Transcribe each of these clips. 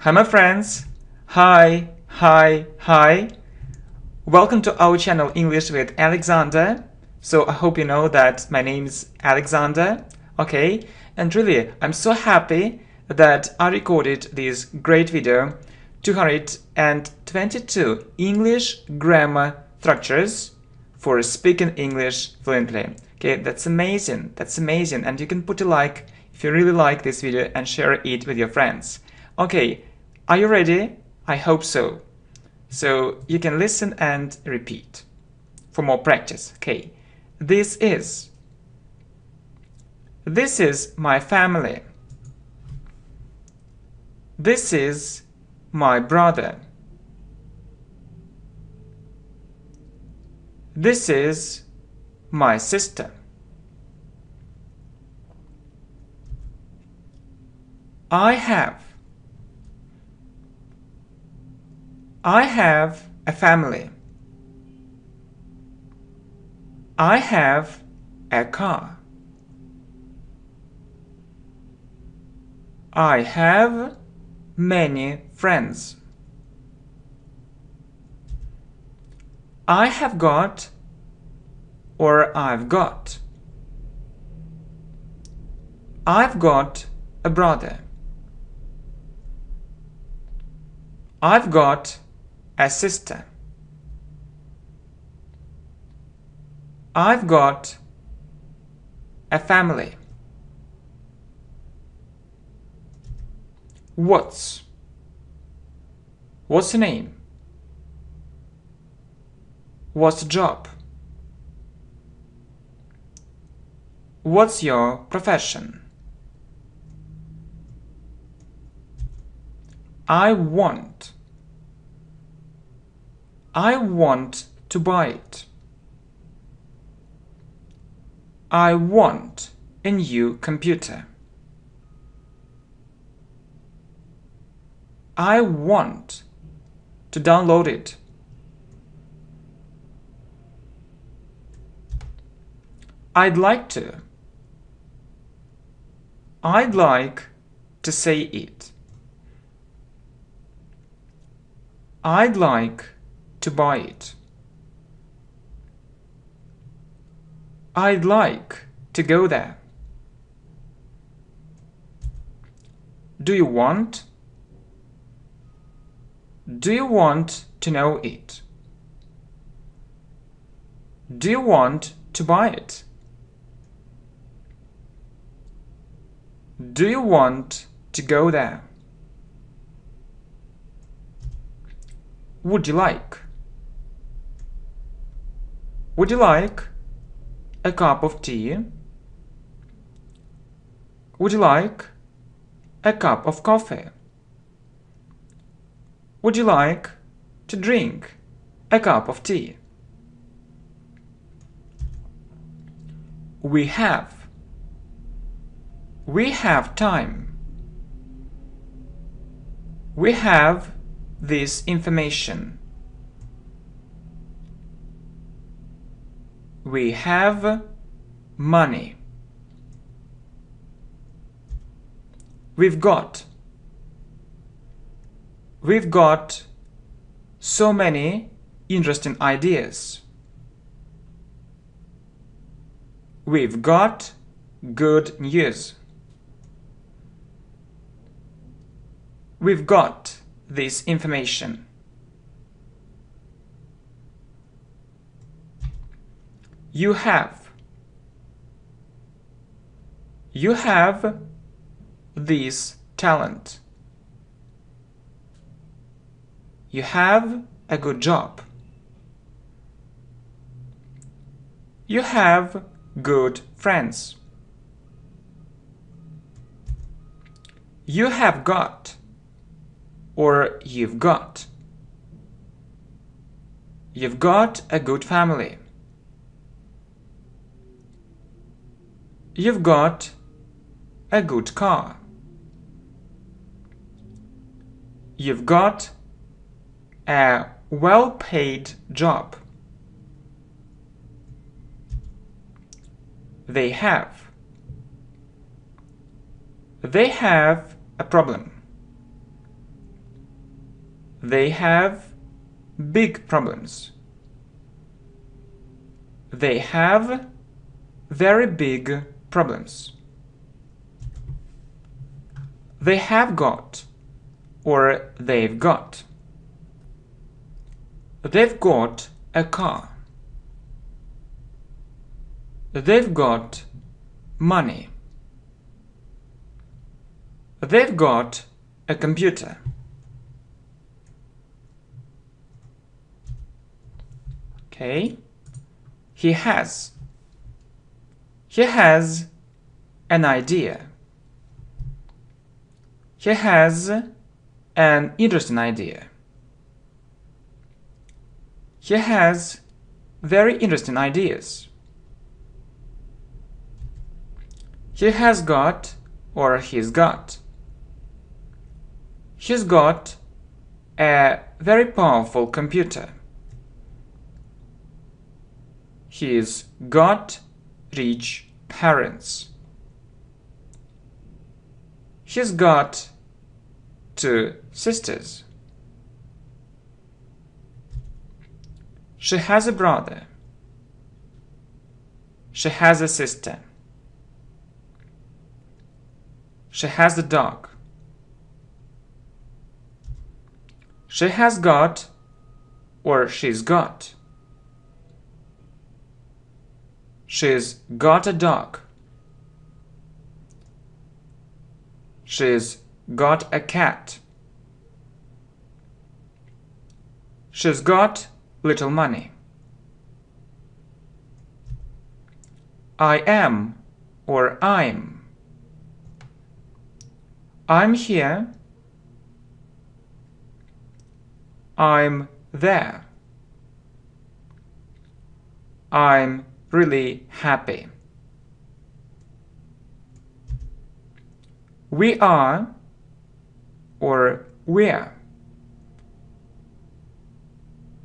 Hi my friends! Hi, hi, hi! Welcome to our channel English with Alexander. So I hope you know that my name is Alexander, okay? And really, I'm so happy that I recorded this great video 222 English grammar structures for speaking English fluently. Okay, that's amazing, that's amazing. And you can put a like if you really like this video and share it with your friends. Okay, are you ready? I hope so. So you can listen and repeat. For more practice, okay. This is. This is my family. This is my brother. This is my sister. I have I have a family. I have a car. I have many friends. I have got or I've got. I've got a brother. I've got assistant. I've got a family. What's? What's the name? What's the job? What's your profession? I want I want to buy it. I want a new computer. I want to download it. I'd like to. I'd like to say it. I'd like to buy it. I'd like to go there. Do you want? Do you want to know it? Do you want to buy it? Do you want to go there? Would you like? Would you like a cup of tea? Would you like a cup of coffee? Would you like to drink a cup of tea? We have. We have time. We have this information. We have money. We've got. We've got so many interesting ideas. We've got good news. We've got this information. You have. You have this talent. You have a good job. You have good friends. You have got or you've got. You've got a good family. you've got a good car. You've got a well paid job. They have. They have a problem. They have big problems. They have very big problems. They have got or they've got. They've got a car. They've got money. They've got a computer. Okay. He has he has an idea. He has an interesting idea. He has very interesting ideas. He has got or he's got. He's got a very powerful computer. He's got rich parents. She's got two sisters. She has a brother. She has a sister. She has a dog. She has got, or she's got, She's got a dog. She's got a cat. She's got little money. I am or I'm. I'm here. I'm there. I'm really happy. We are or we're.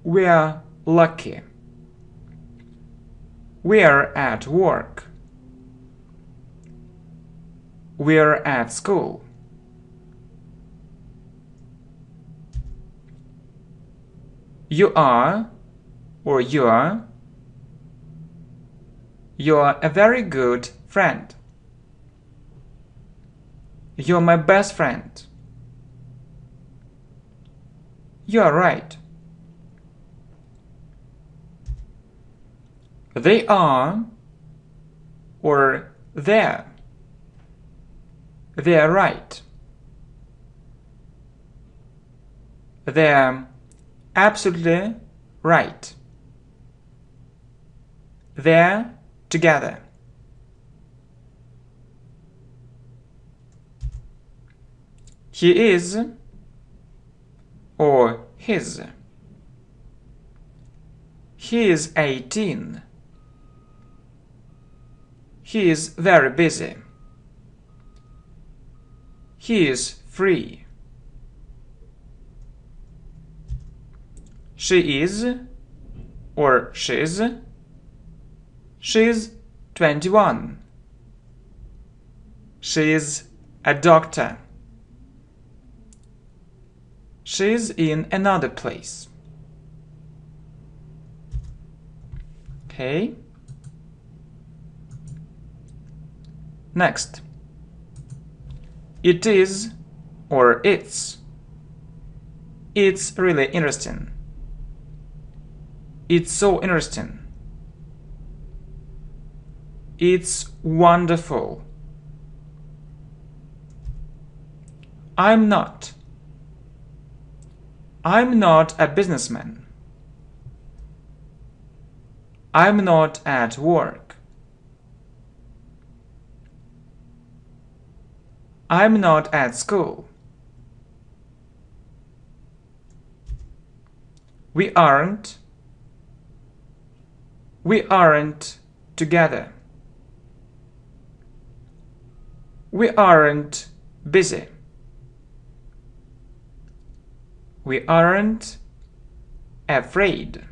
We're lucky. We're at work. We're at school. You are or you are you're a very good friend. You're my best friend. You're right. They are or they're. They're right. They're absolutely right. They're together. He is or his. He is 18. He is very busy. He is free. She is or she's She's 21. She's a doctor. She's in another place. Okay. Next. It is or it's. It's really interesting. It's so interesting. It's wonderful. I'm not. I'm not a businessman. I'm not at work. I'm not at school. We aren't. We aren't together. We aren't busy. We aren't afraid.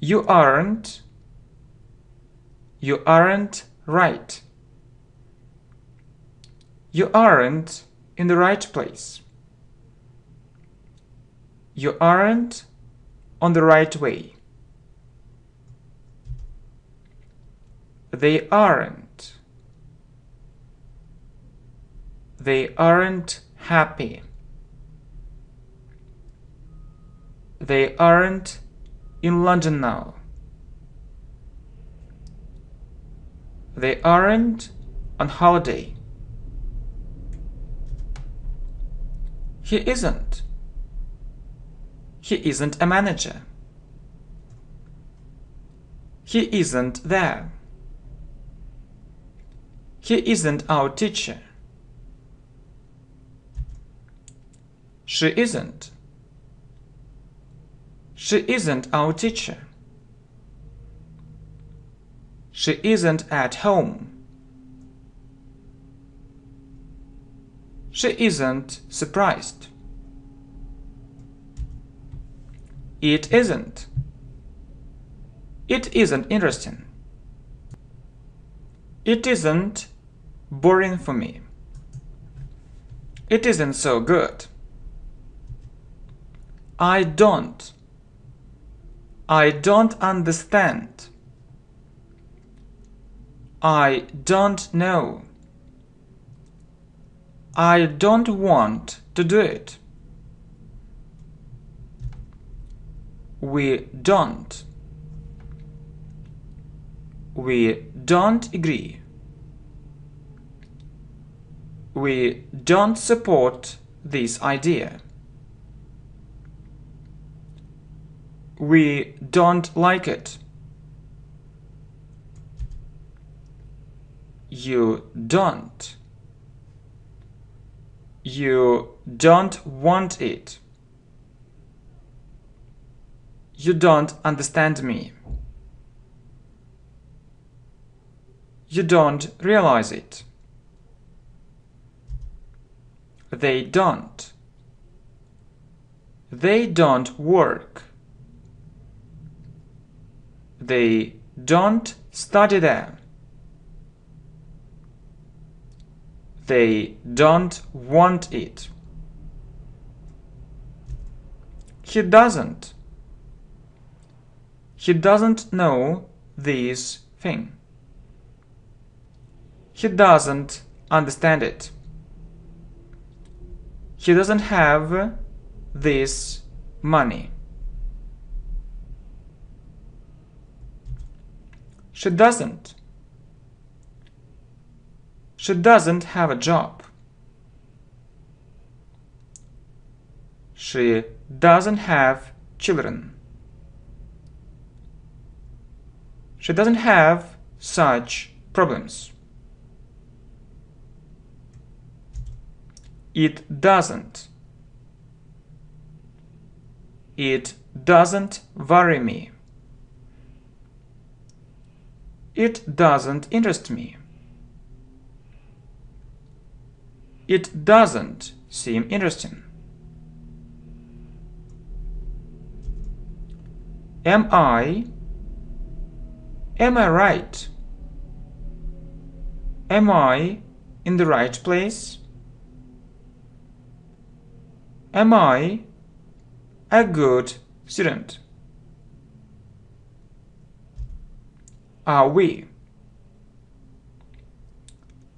You aren't. You aren't right. You aren't in the right place. You aren't on the right way. They aren't. They aren't happy. They aren't in London now. They aren't on holiday. He isn't. He isn't a manager. He isn't there. He isn't our teacher. She isn't. She isn't our teacher. She isn't at home. She isn't surprised. It isn't. It isn't interesting. It isn't boring for me. It isn't so good. I don't. I don't understand. I don't know. I don't want to do it. We don't. We don't agree we don't support this idea. We don't like it. You don't. You don't want it. You don't understand me. You don't realize it. They don't. They don't work. They don't study them. They don't want it. He doesn't. He doesn't know this thing. He doesn't understand it he doesn't have this money. She doesn't. She doesn't have a job. She doesn't have children. She doesn't have such problems. It doesn't. It doesn't worry me. It doesn't interest me. It doesn't seem interesting. Am I? Am I right? Am I in the right place? Am I a good student? Are we?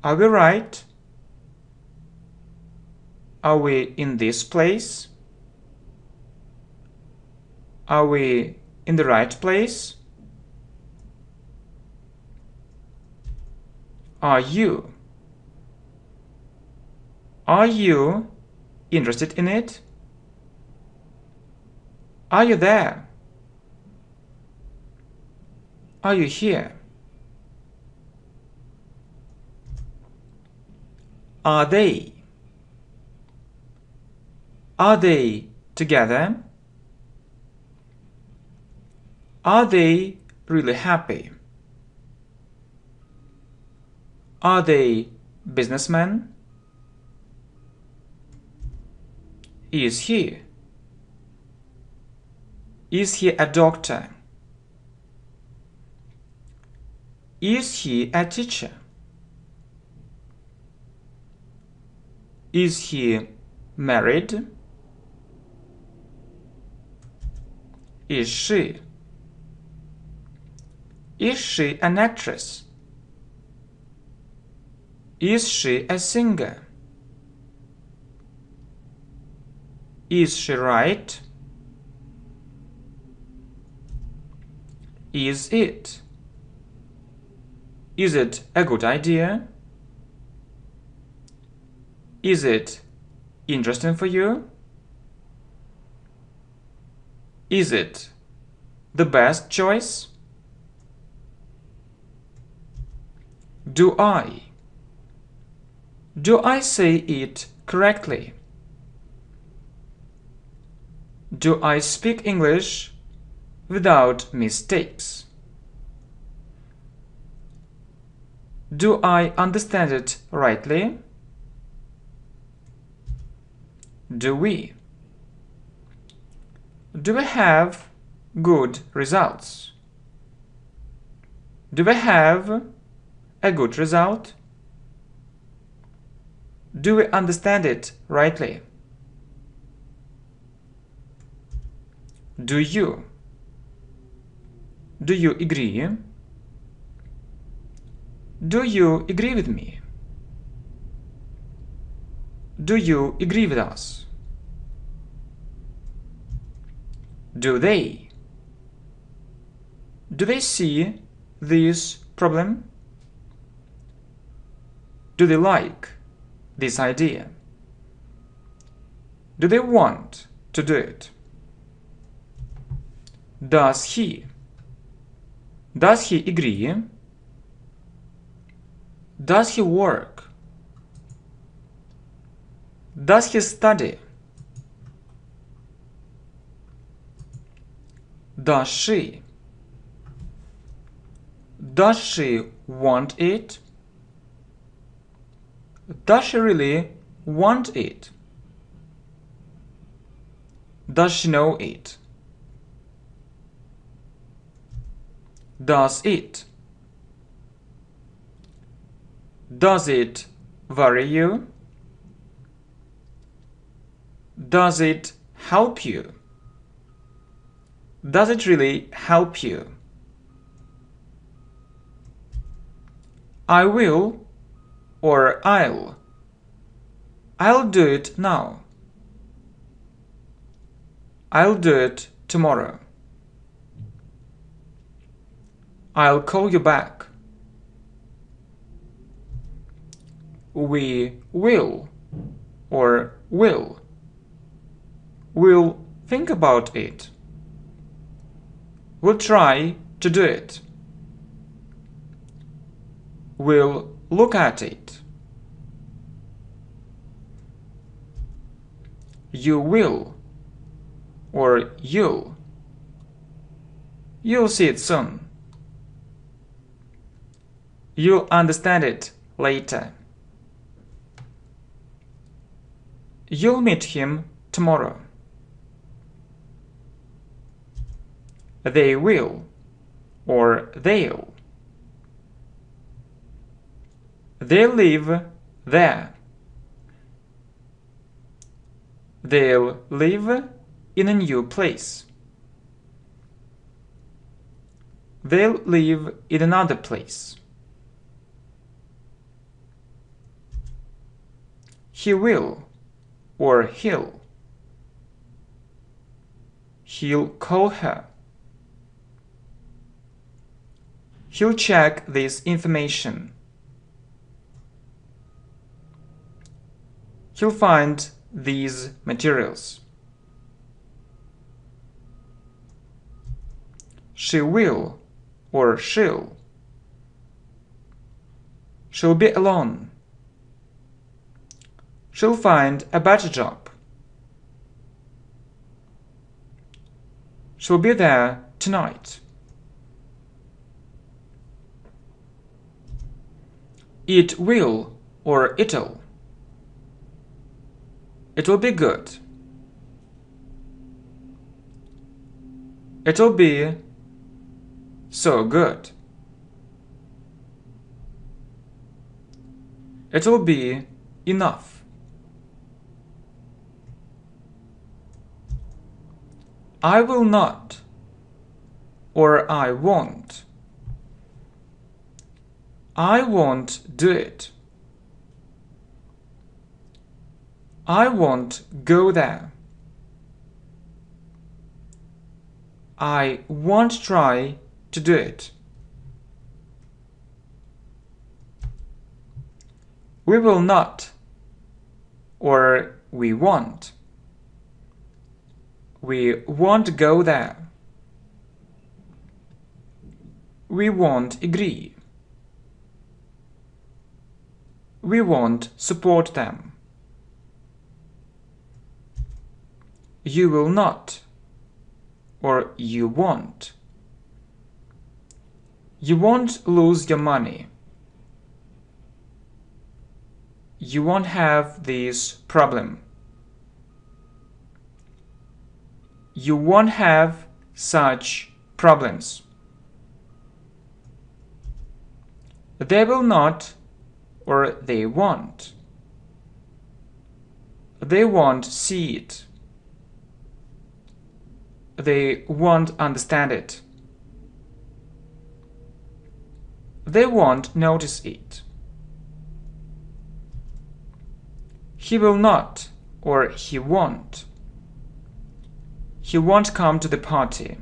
Are we right? Are we in this place? Are we in the right place? Are you? Are you interested in it? Are you there? Are you here? Are they? Are they together? Are they really happy? Are they businessmen? is he? Is he a doctor? Is he a teacher? Is he married? Is she? Is she an actress? Is she a singer? Is she right? Is it? Is it a good idea? Is it interesting for you? Is it the best choice? Do I? Do I say it correctly? Do I speak English without mistakes? Do I understand it rightly? Do we? Do we have good results? Do we have a good result? Do we understand it rightly? Do you? Do you agree? Do you agree with me? Do you agree with us? Do they? Do they see this problem? Do they like this idea? Do they want to do it? does he? Does he agree? Does he work? Does he study? Does she? Does she want it? Does she really want it? Does she know it? Does it? Does it worry you? Does it help you? Does it really help you? I will or I'll. I'll do it now. I'll do it tomorrow. I'll call you back. We will or will. We'll think about it. We'll try to do it. We'll look at it. You will or you'll. You'll see it soon. You'll understand it later. You'll meet him tomorrow. They will or they'll. They live there. They'll live in a new place. They'll live in another place. He will or he'll. He'll call her. He'll check this information. He'll find these materials. She will or she'll. She'll be alone she'll find a better job. She'll be there tonight. It will or it'll. It will be good. It'll be so good. It'll be enough. I will not or I won't. I won't do it. I won't go there. I won't try to do it. We will not or we won't. We won't go there. We won't agree. We won't support them. You will not. Or you won't. You won't lose your money. You won't have this problem. you won't have such problems. They will not or they won't. They won't see it. They won't understand it. They won't notice it. He will not or he won't. He won't come to the party.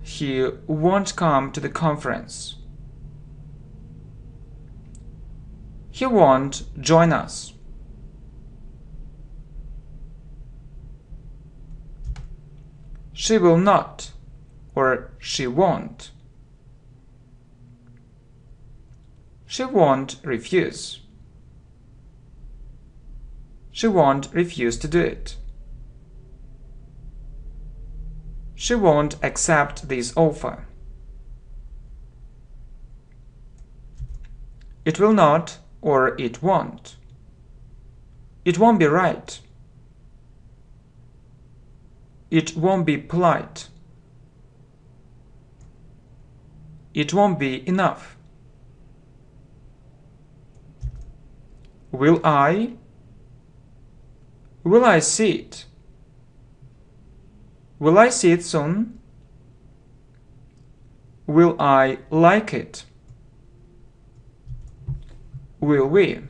He won't come to the conference. He won't join us. She will not, or she won't. She won't refuse. She won't refuse to do it. She won't accept this offer. It will not or it won't. It won't be right. It won't be polite. It won't be enough. Will I Will I see it? Will I see it soon? Will I like it? Will we?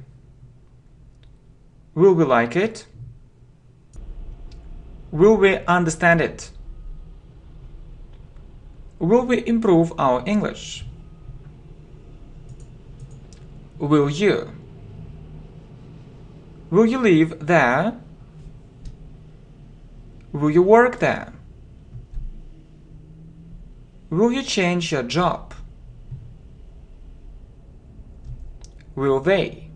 Will we like it? Will we understand it? Will we improve our English? Will you? Will you live there? Will you work there? Will you change your job? Will they?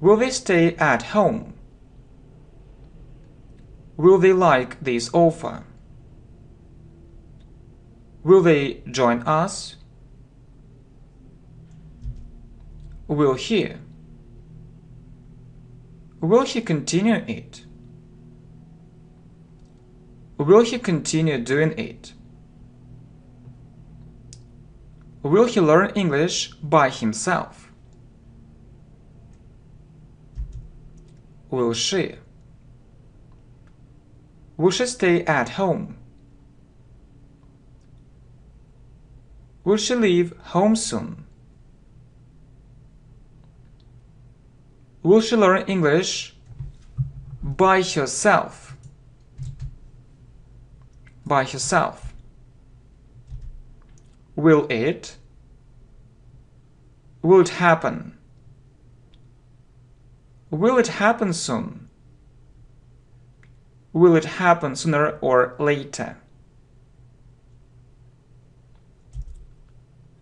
Will they stay at home? Will they like this offer? Will they join us? Will he? Will he continue it? Will he continue doing it? Will he learn English by himself? Will she? Will she stay at home? Will she leave home soon? Will she learn English by herself? by herself. Will it? Will it happen? Will it happen soon? Will it happen sooner or later?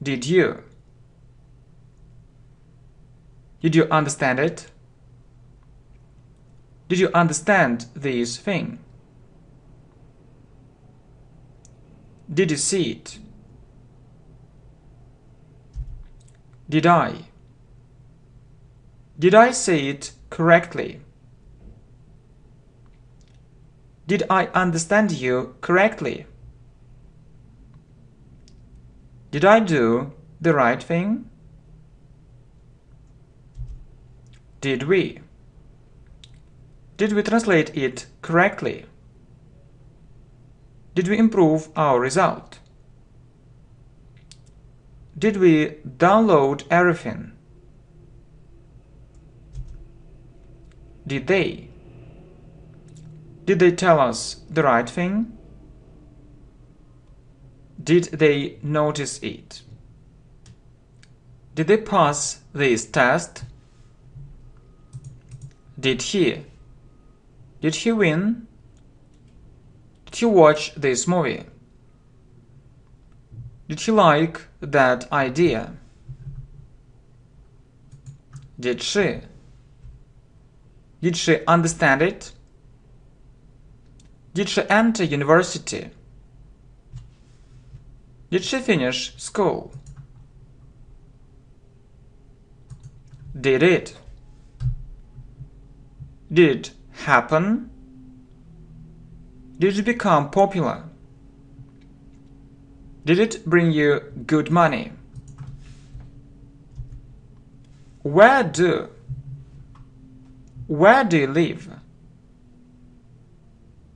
Did you? Did you understand it? Did you understand this thing? Did you see it? Did I? Did I say it correctly? Did I understand you correctly? Did I do the right thing? Did we? Did we translate it correctly? Did we improve our result? Did we download everything? Did they? Did they tell us the right thing? Did they notice it? Did they pass this test? Did he? Did he win? to watch this movie? Did she like that idea? Did she? Did she understand it? Did she enter university? Did she finish school? Did it? Did it happen? Did you become popular? Did it bring you good money? Where do? Where do you live?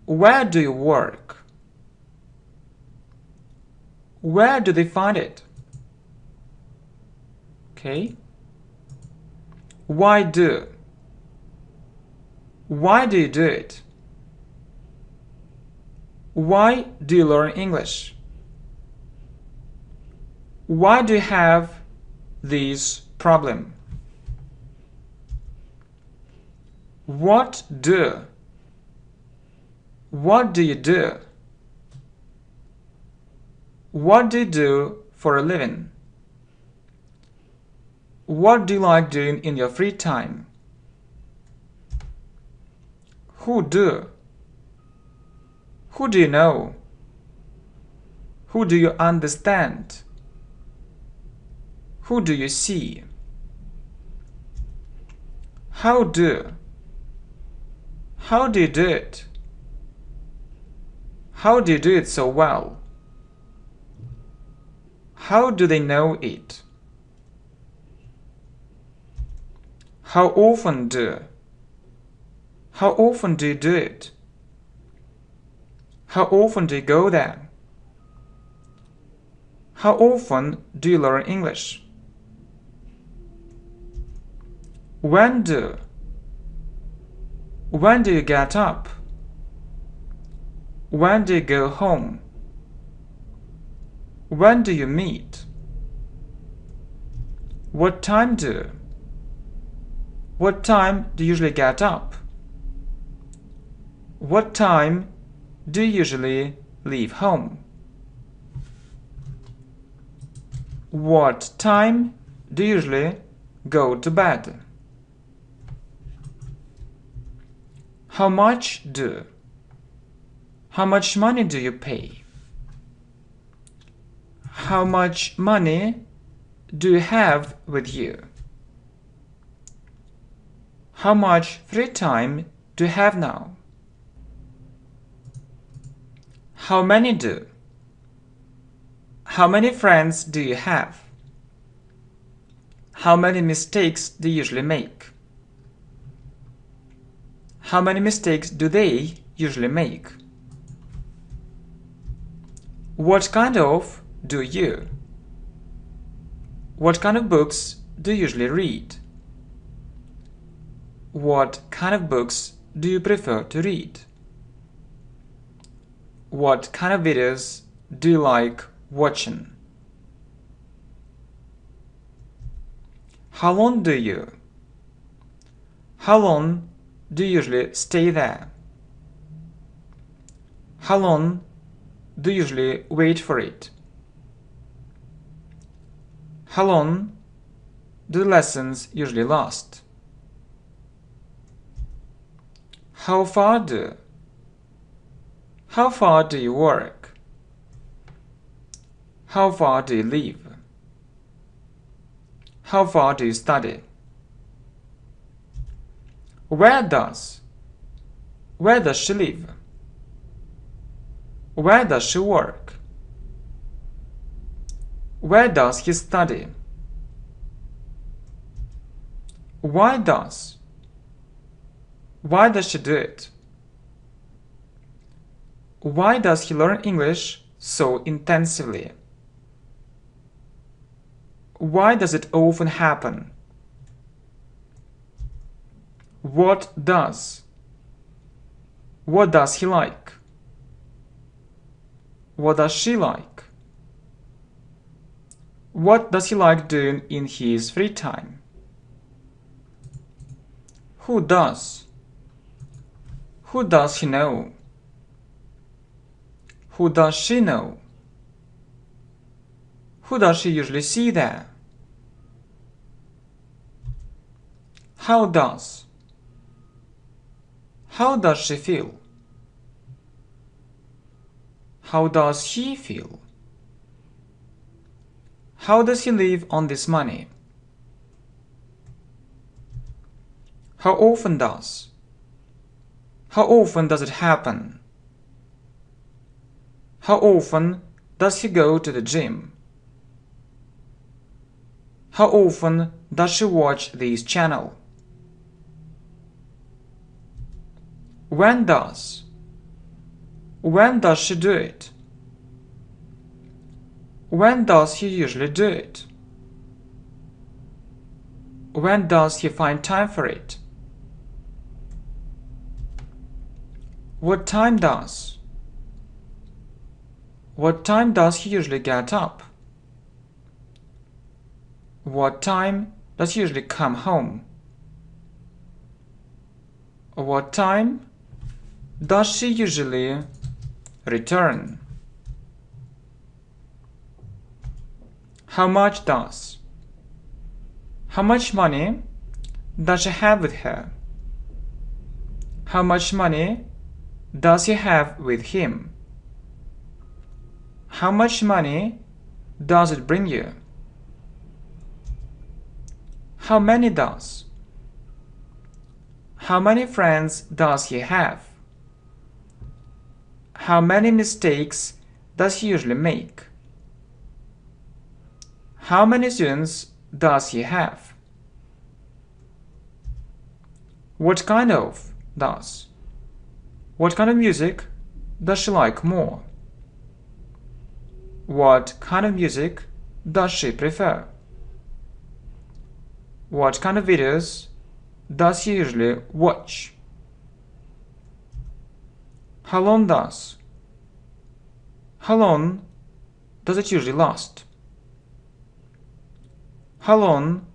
Where do you work? Where do they find it? Okay. Why do? Why do you do it? Why do you learn English? Why do you have this problem? What do? What do you do? What do you do for a living? What do you like doing in your free time? Who do? Who do you know? Who do you understand? Who do you see? How do? How do you do it? How do you do it so well? How do they know it? How often do? How often do you do it? How often do you go there? How often do you learn English? When do? When do you get up? When do you go home? When do you meet? What time do? What time do you usually get up? What time do you usually leave home? What time do you usually go to bed? How much do? How much money do you pay? How much money do you have with you? How much free time do you have now? How many do? How many friends do you have? How many mistakes do you usually make? How many mistakes do they usually make? What kind of do you? What kind of books do you usually read? What kind of books do you prefer to read? What kind of videos do you like watching? How long do you? How long do you usually stay there? How long do you usually wait for it? How long do the lessons usually last? How far do? How far do you work? How far do you live? How far do you study? Where does? Where does she live? Where does she work? Where does he study? Why does? Why does she do it? Why does he learn English so intensively? Why does it often happen? What does? What does he like? What does she like? What does he like doing in his free time? Who does? Who does he know? Who does she know? Who does she usually see there? How does? How does she feel? How does he feel? How does he live on this money? How often does? How often does it happen? How often does he go to the gym? How often does she watch this channel? When does? When does she do it? When does he usually do it? When does he find time for it? What time does? What time does he usually get up? What time does he usually come home? What time does she usually return? How much does? How much money does she have with her? How much money does he have with him? How much money does it bring you? How many does? How many friends does he have? How many mistakes does he usually make? How many students does he have? What kind of does? What kind of music does she like more? What kind of music does she prefer? What kind of videos does she usually watch? How long does? How long does it usually last? How long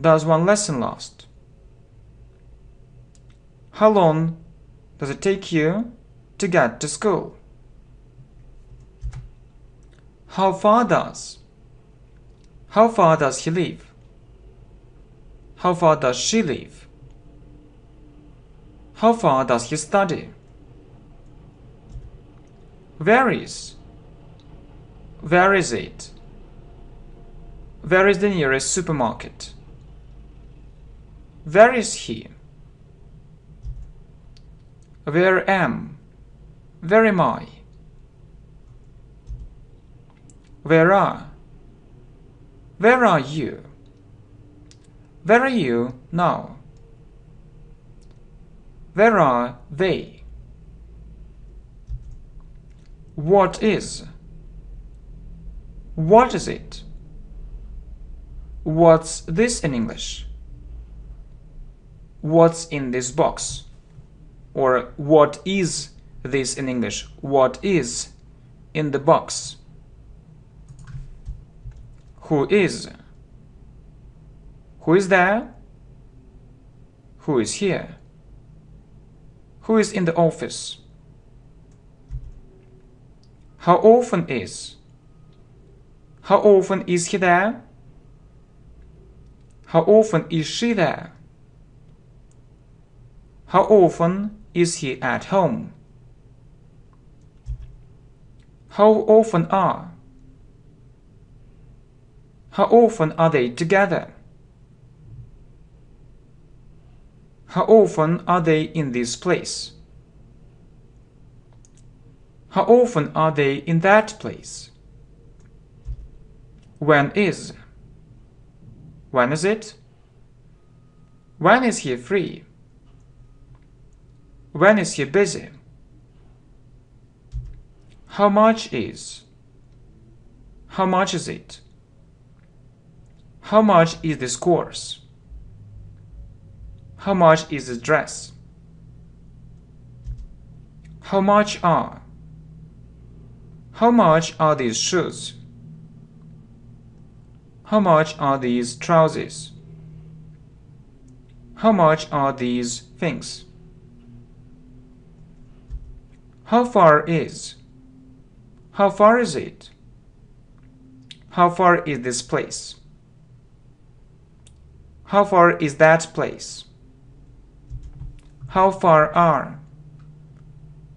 does one lesson last? How long does it take you to get to school? How far does? How far does he live? How far does she live? How far does he study? Where is? Where is it? Where is the nearest supermarket? Where is he? Where am? Where am I? Where are? Where are you? Where are you now? Where are they? What is? What is it? What's this in English? What's in this box? Or what is this in English? What is in the box? Who is? Who is there? Who is here? Who is in the office? How often is? How often is he there? How often is she there? How often is he at home? How often are? How often are they together? How often are they in this place? How often are they in that place? When is? When is it? When is he free? When is he busy? How much is? How much is it? How much is this course? How much is this dress? How much are? How much are these shoes? How much are these trousers? How much are these things? How far is? How far is it? How far is this place? How far is that place? How far are?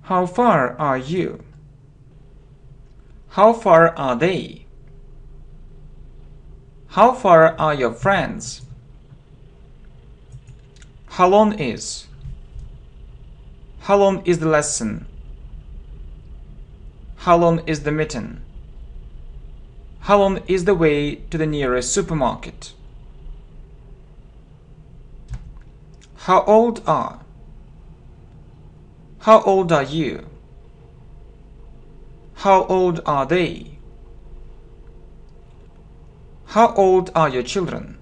How far are you? How far are they? How far are your friends? How long is? How long is the lesson? How long is the meeting? How long is the way to the nearest supermarket? How old are? How old are you? How old are they? How old are your children?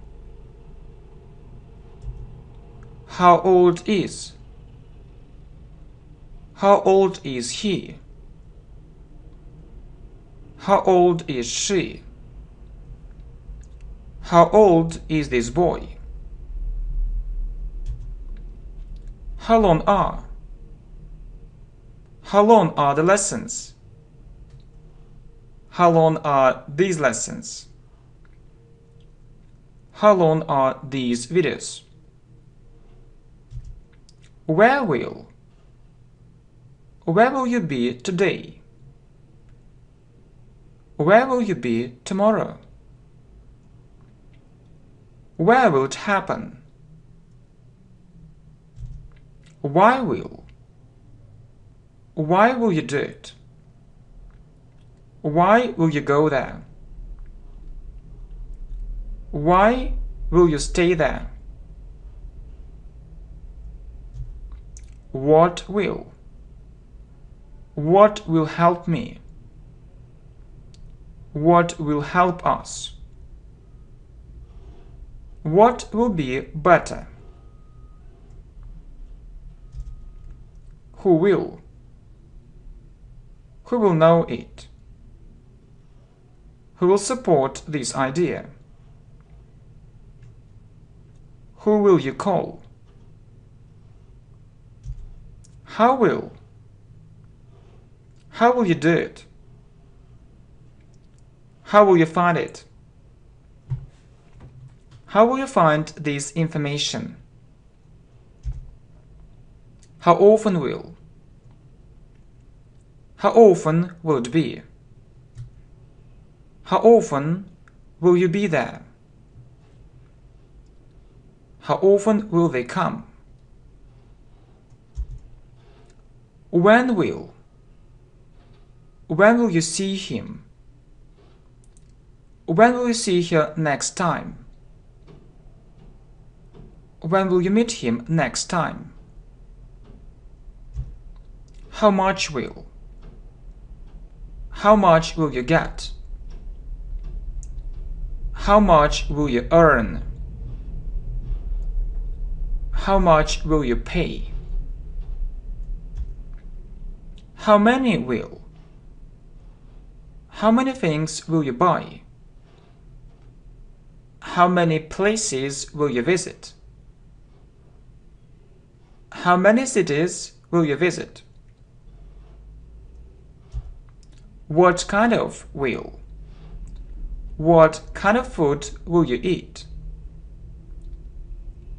How old is? How old is he? How old is she? How old is this boy? How long are? How long are the lessons? How long are these lessons? How long are these videos? Where will? Where will you be today? Where will you be tomorrow? Where will it happen? Why will? Why will you do it? Why will you go there? Why will you stay there? What will? What will help me? What will help us? What will be better? who will. Who will know it? Who will support this idea? Who will you call? How will? How will you do it? How will you find it? How will you find this information? How often will? How often will it be? How often will you be there? How often will they come? When will? When will you see him? When will you see her next time? When will you meet him next time? how much will? How much will you get? How much will you earn? How much will you pay? How many will? How many things will you buy? How many places will you visit? How many cities will you visit? What kind of will? What kind of food will you eat?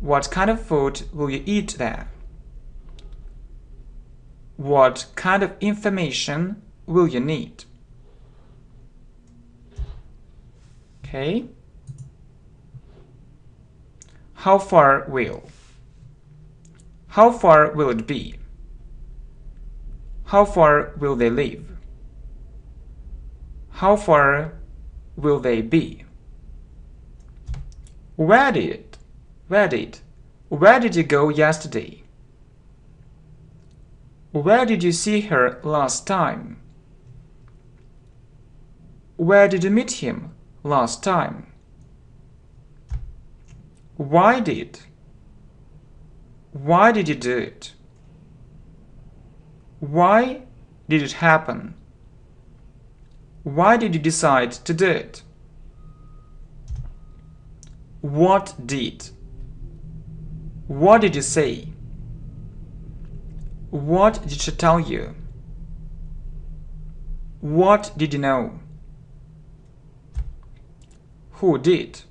What kind of food will you eat there? What kind of information will you need? Okay. How far will? How far will it be? How far will they live? How far will they be? Where did, where did, where did you go yesterday? Where did you see her last time? Where did you meet him last time? Why did? Why did you do it? Why did it happen? Why did you decide to do it? What did? What did you say? What did she tell you? What did you know? Who did?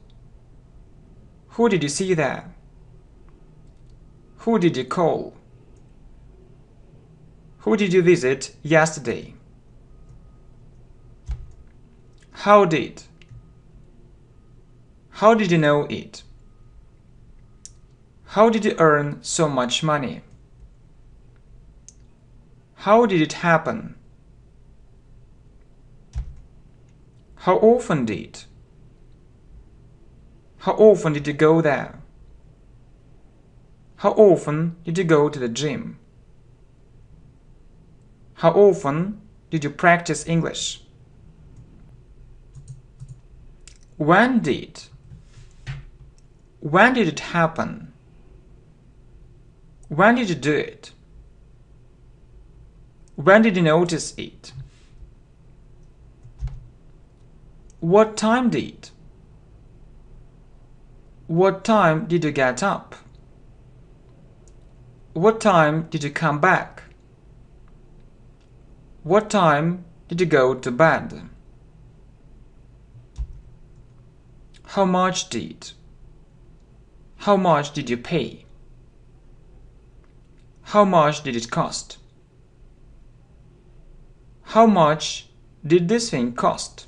Who did you see there? Who did you call? Who did you visit yesterday? How did? How did you know it? How did you earn so much money? How did it happen? How often did? How often did you go there? How often did you go to the gym? How often did you practice English? When did? When did it happen? When did you do it? When did you notice it? What time did? What time did you get up? What time did you come back? What time did you go to bed? How much did? How much did you pay? How much did it cost? How much did this thing cost?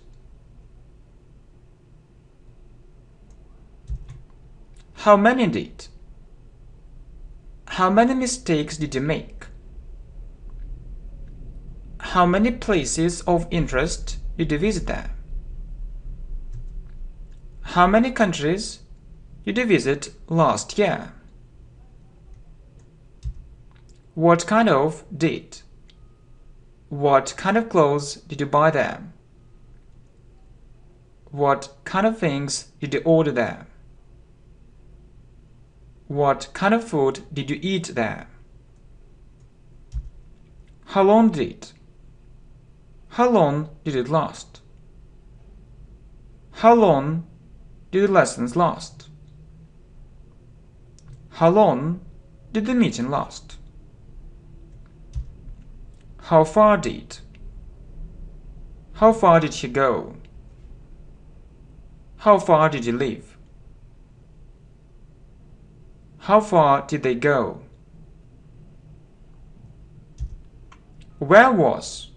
How many did? How many mistakes did you make? How many places of interest did you visit? there? How many countries did you visit last year? What kind of date? What kind of clothes did you buy there? What kind of things did you order there? What kind of food did you eat there? How long did it? How long did it last? How long did the lessons last? How long did the meeting last? How far did? How far did he go? How far did he leave? How far did they go? Where was?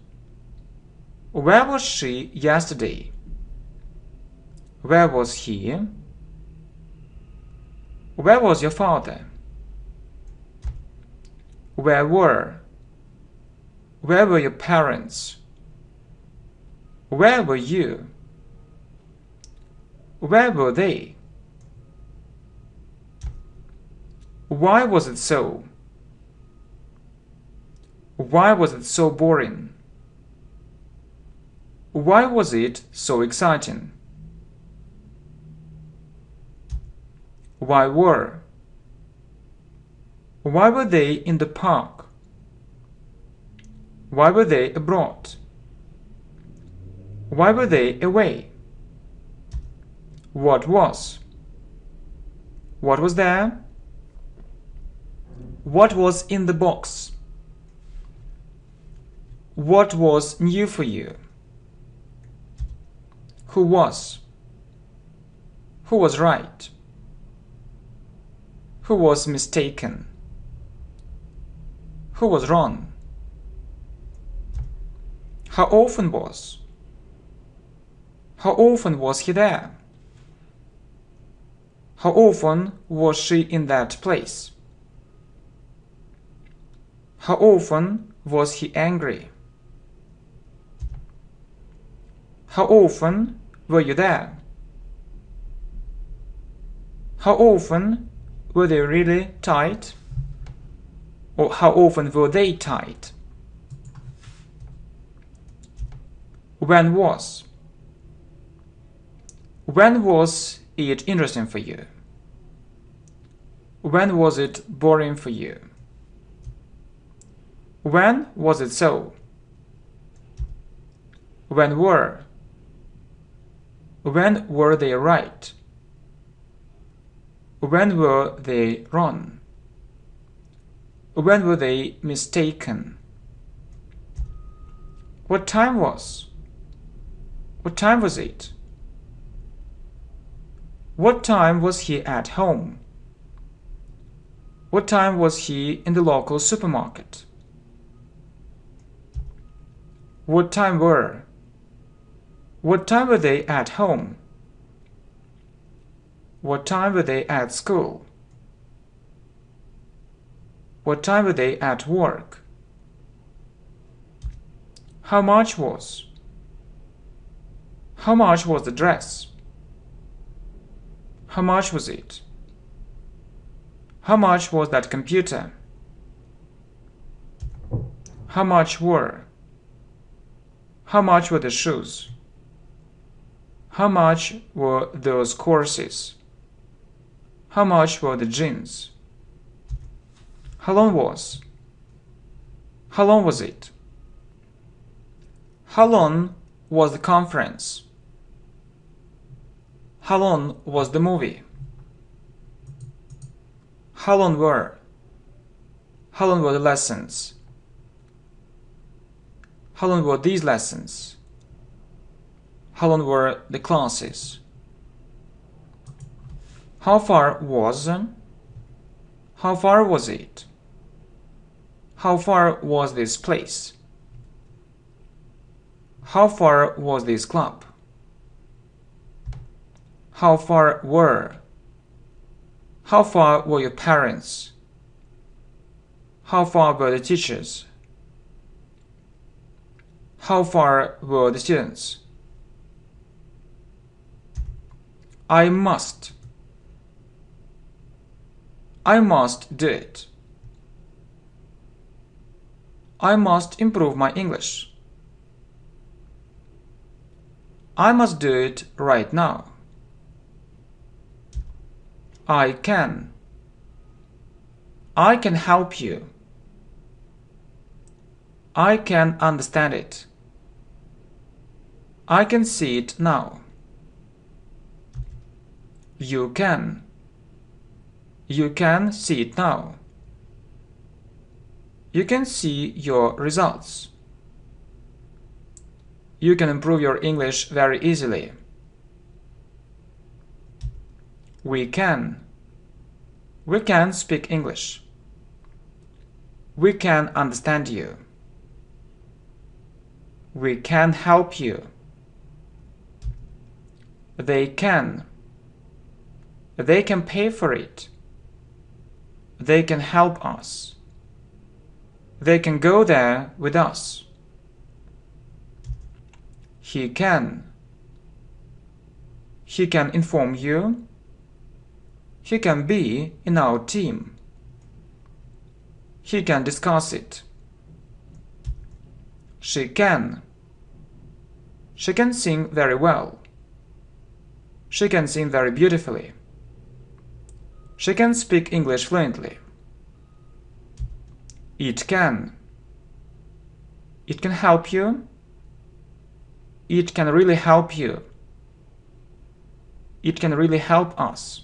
Where was she yesterday? Where was he? Where was your father? Where were? Where were your parents? Where were you? Where were they? Why was it so? Why was it so boring? Why was it so exciting? Why were? Why were they in the park? Why were they abroad? Why were they away? What was? What was there? What was in the box? What was new for you? Who was? Who was right? Who was mistaken? Who was wrong? How often was? How often was he there? How often was she in that place? How often was he angry? How often were you there? How often were they really tight? Or how often were they tight? When was? When was it interesting for you? When was it boring for you? When was it so? When were? When were they right? When were they wrong? When were they mistaken? What time was? What time was it? What time was he at home? What time was he in the local supermarket? What time were? What time were they at home? What time were they at school? What time were they at work? How much was? How much was the dress? How much was it? How much was that computer? How much were? How much were the shoes? How much were those courses? How much were the jeans? How long was? How long was it? How long was the conference? How long was the movie? How long were? How long were the lessons? How long were these lessons? How long were the classes? How far was? How far was it? How far was this place? How far was this club? How far were? How far were your parents? How far were the teachers? How far were the students? I must. I must do it. I must improve my English. I must do it right now. I can. I can help you. I can understand it. I can see it now. You can. You can see it now. You can see your results. You can improve your English very easily. We can. We can speak English. We can understand you. We can help you. They can. They can pay for it they can help us. They can go there with us. He can. He can inform you. He can be in our team. He can discuss it. She can. She can sing very well. She can sing very beautifully. She can speak English fluently. It can. It can help you. It can really help you. It can really help us.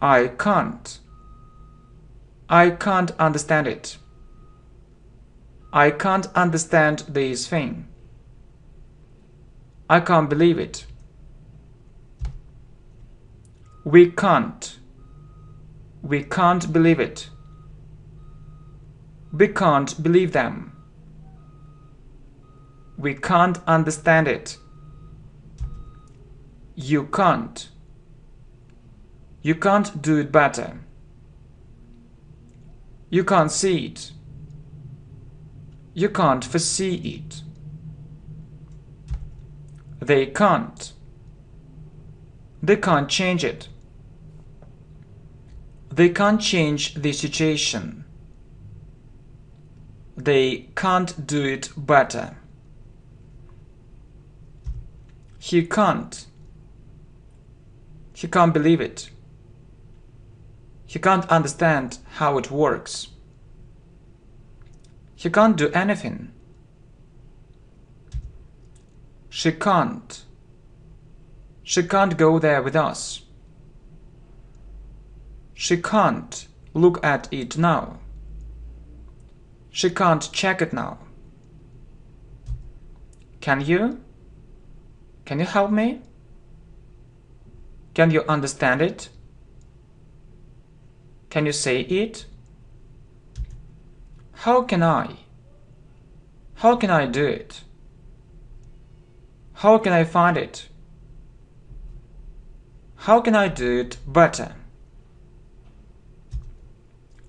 I can't. I can't understand it. I can't understand this thing. I can't believe it. We can't. We can't believe it. We can't believe them. We can't understand it. You can't. You can't do it better. You can't see it. You can't foresee it. They can't. They can't change it. They can't change the situation. They can't do it better. He can't. He can't believe it. He can't understand how it works. He can't do anything. She can't. She can't go there with us. She can't look at it now. She can't check it now. Can you? Can you help me? Can you understand it? Can you say it? How can I? How can I do it? How can I find it? How can I do it better?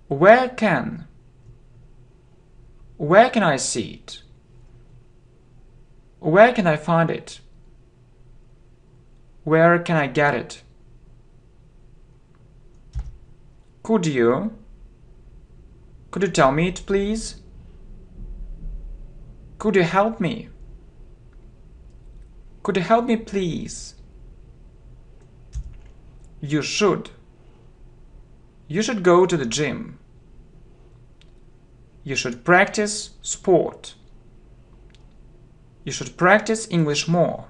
Where can? Where can I see it? Where can I find it? Where can I get it? Could you? Could you tell me it, please? Could you help me? Could you help me, please? You should. You should go to the gym. You should practice sport. You should practice English more.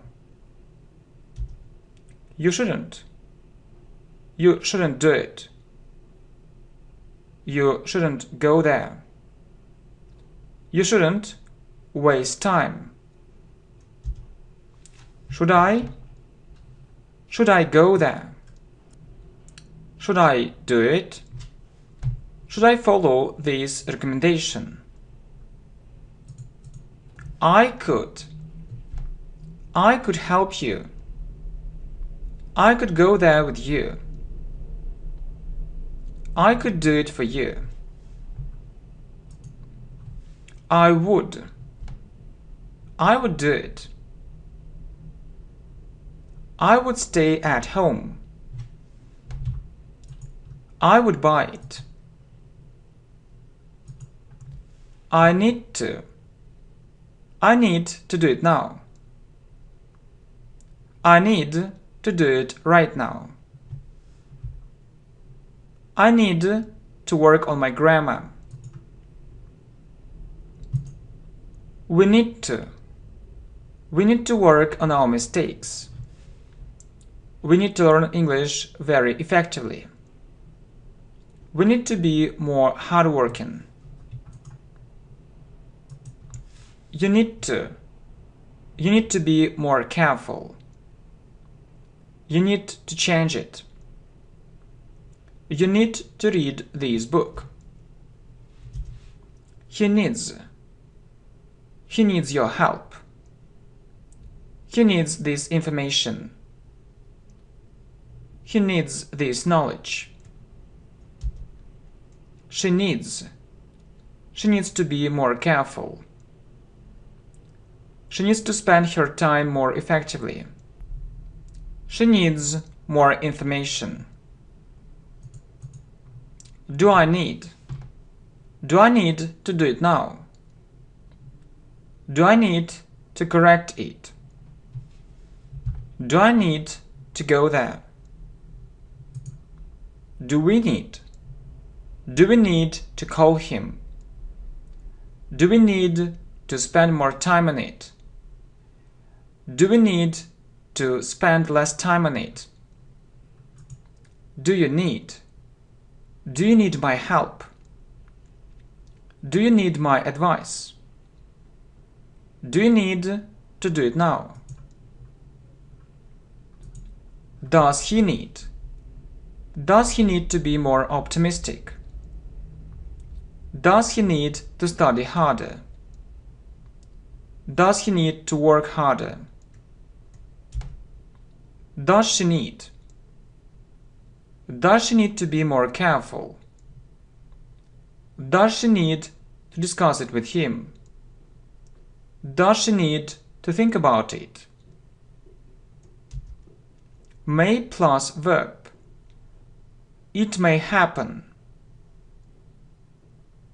You shouldn't. You shouldn't do it. You shouldn't go there. You shouldn't waste time. Should I? Should I go there? Should I do it? Should I follow this recommendation? I could. I could help you. I could go there with you. I could do it for you. I would. I would do it. I would stay at home. I would buy it. I need to. I need to do it now. I need to do it right now. I need to work on my grammar. We need to. We need to work on our mistakes. We need to learn English very effectively. We need to be more hardworking. You need to. You need to be more careful. You need to change it. You need to read this book. He needs. He needs your help. He needs this information. He needs this knowledge. She needs. She needs to be more careful. She needs to spend her time more effectively. She needs more information. Do I need? Do I need to do it now? Do I need to correct it? Do I need to go there? Do we need? Do we need to call him? Do we need to spend more time on it? Do we need to spend less time on it? Do you need? Do you need my help? Do you need my advice? Do you need to do it now? Does he need? Does he need to be more optimistic? Does he need to study harder? Does he need to work harder? Does she need? Does she need to be more careful? Does she need to discuss it with him? Does she need to think about it? May plus verb. It may happen.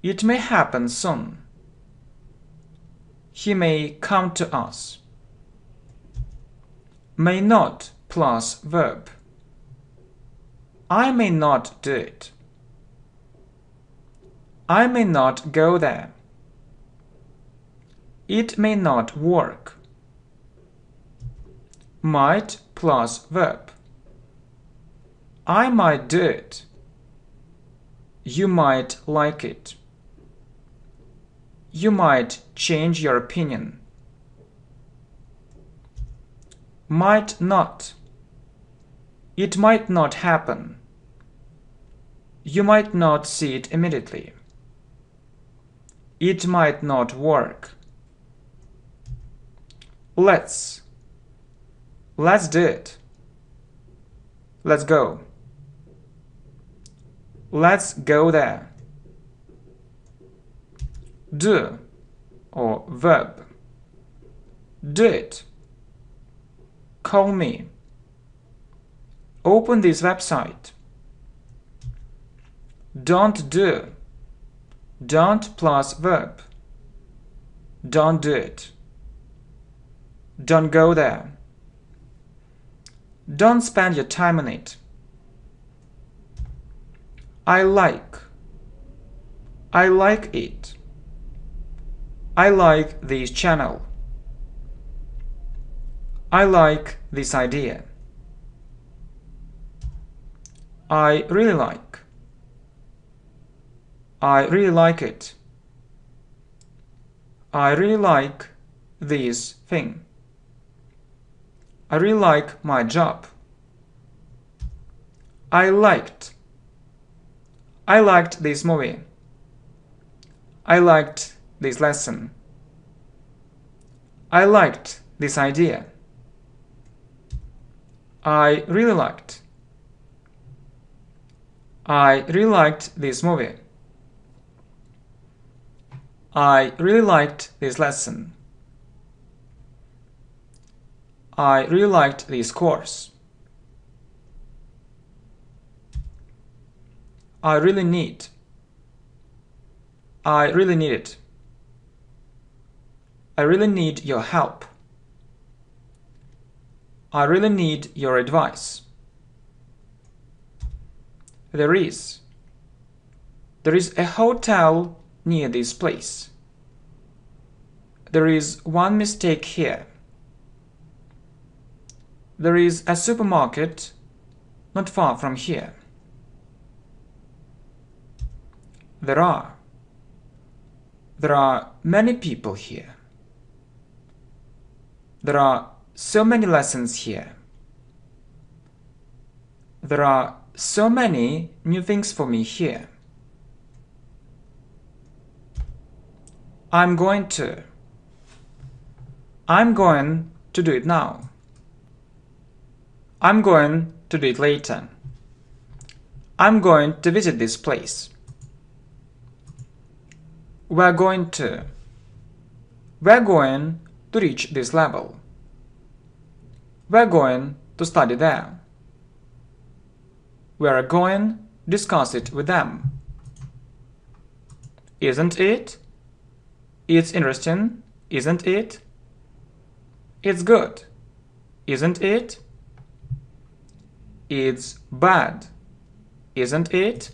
It may happen soon. He may come to us. May not plus verb. I may not do it. I may not go there. It may not work. Might plus verb. I might do it. You might like it. You might change your opinion. Might not. It might not happen. You might not see it immediately. It might not work. Let's. Let's do it. Let's go. Let's go there. Do or verb. Do it. Call me. Open this website. Don't do. Don't plus verb. Don't do it. Don't go there. Don't spend your time on it. I like. I like it. I like this channel. I like this idea. I really like. I really like it. I really like this thing. I really like my job. I liked. I liked this movie. I liked this lesson. I liked this idea. I really liked. I really liked this movie. I really liked this lesson. I really liked this course. I really need. I really need it. I really need your help. I really need your advice there is. There is a hotel near this place. There is one mistake here. There is a supermarket not far from here. There are. There are many people here. There are so many lessons here. There are so many new things for me here. I'm going to. I'm going to do it now. I'm going to do it later. I'm going to visit this place. We're going to. We're going to reach this level. We're going to study there we are going discuss it with them. Isn't it? It's interesting, isn't it? It's good, isn't it? It's bad, isn't it?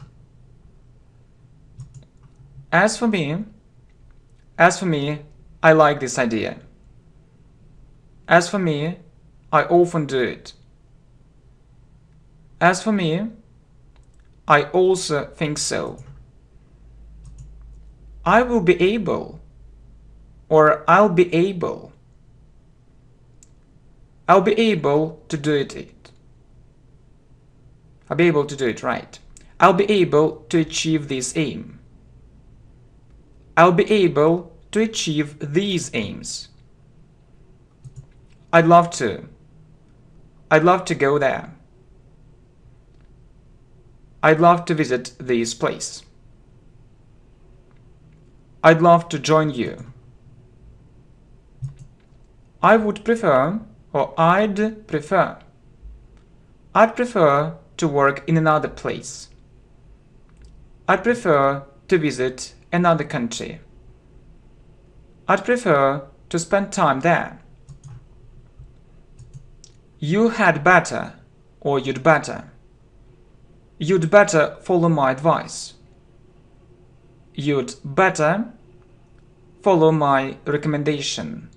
As for me, as for me, I like this idea. As for me, I often do it. As for me, I also think so. I will be able, or I'll be able. I'll be able to do it. I'll be able to do it right. I'll be able to achieve this aim. I'll be able to achieve these aims. I'd love to. I'd love to go there. I'd love to visit this place. I'd love to join you. I would prefer or I'd prefer. I'd prefer to work in another place. I'd prefer to visit another country. I'd prefer to spend time there. You had better or you'd better. You'd better follow my advice. You'd better follow my recommendation.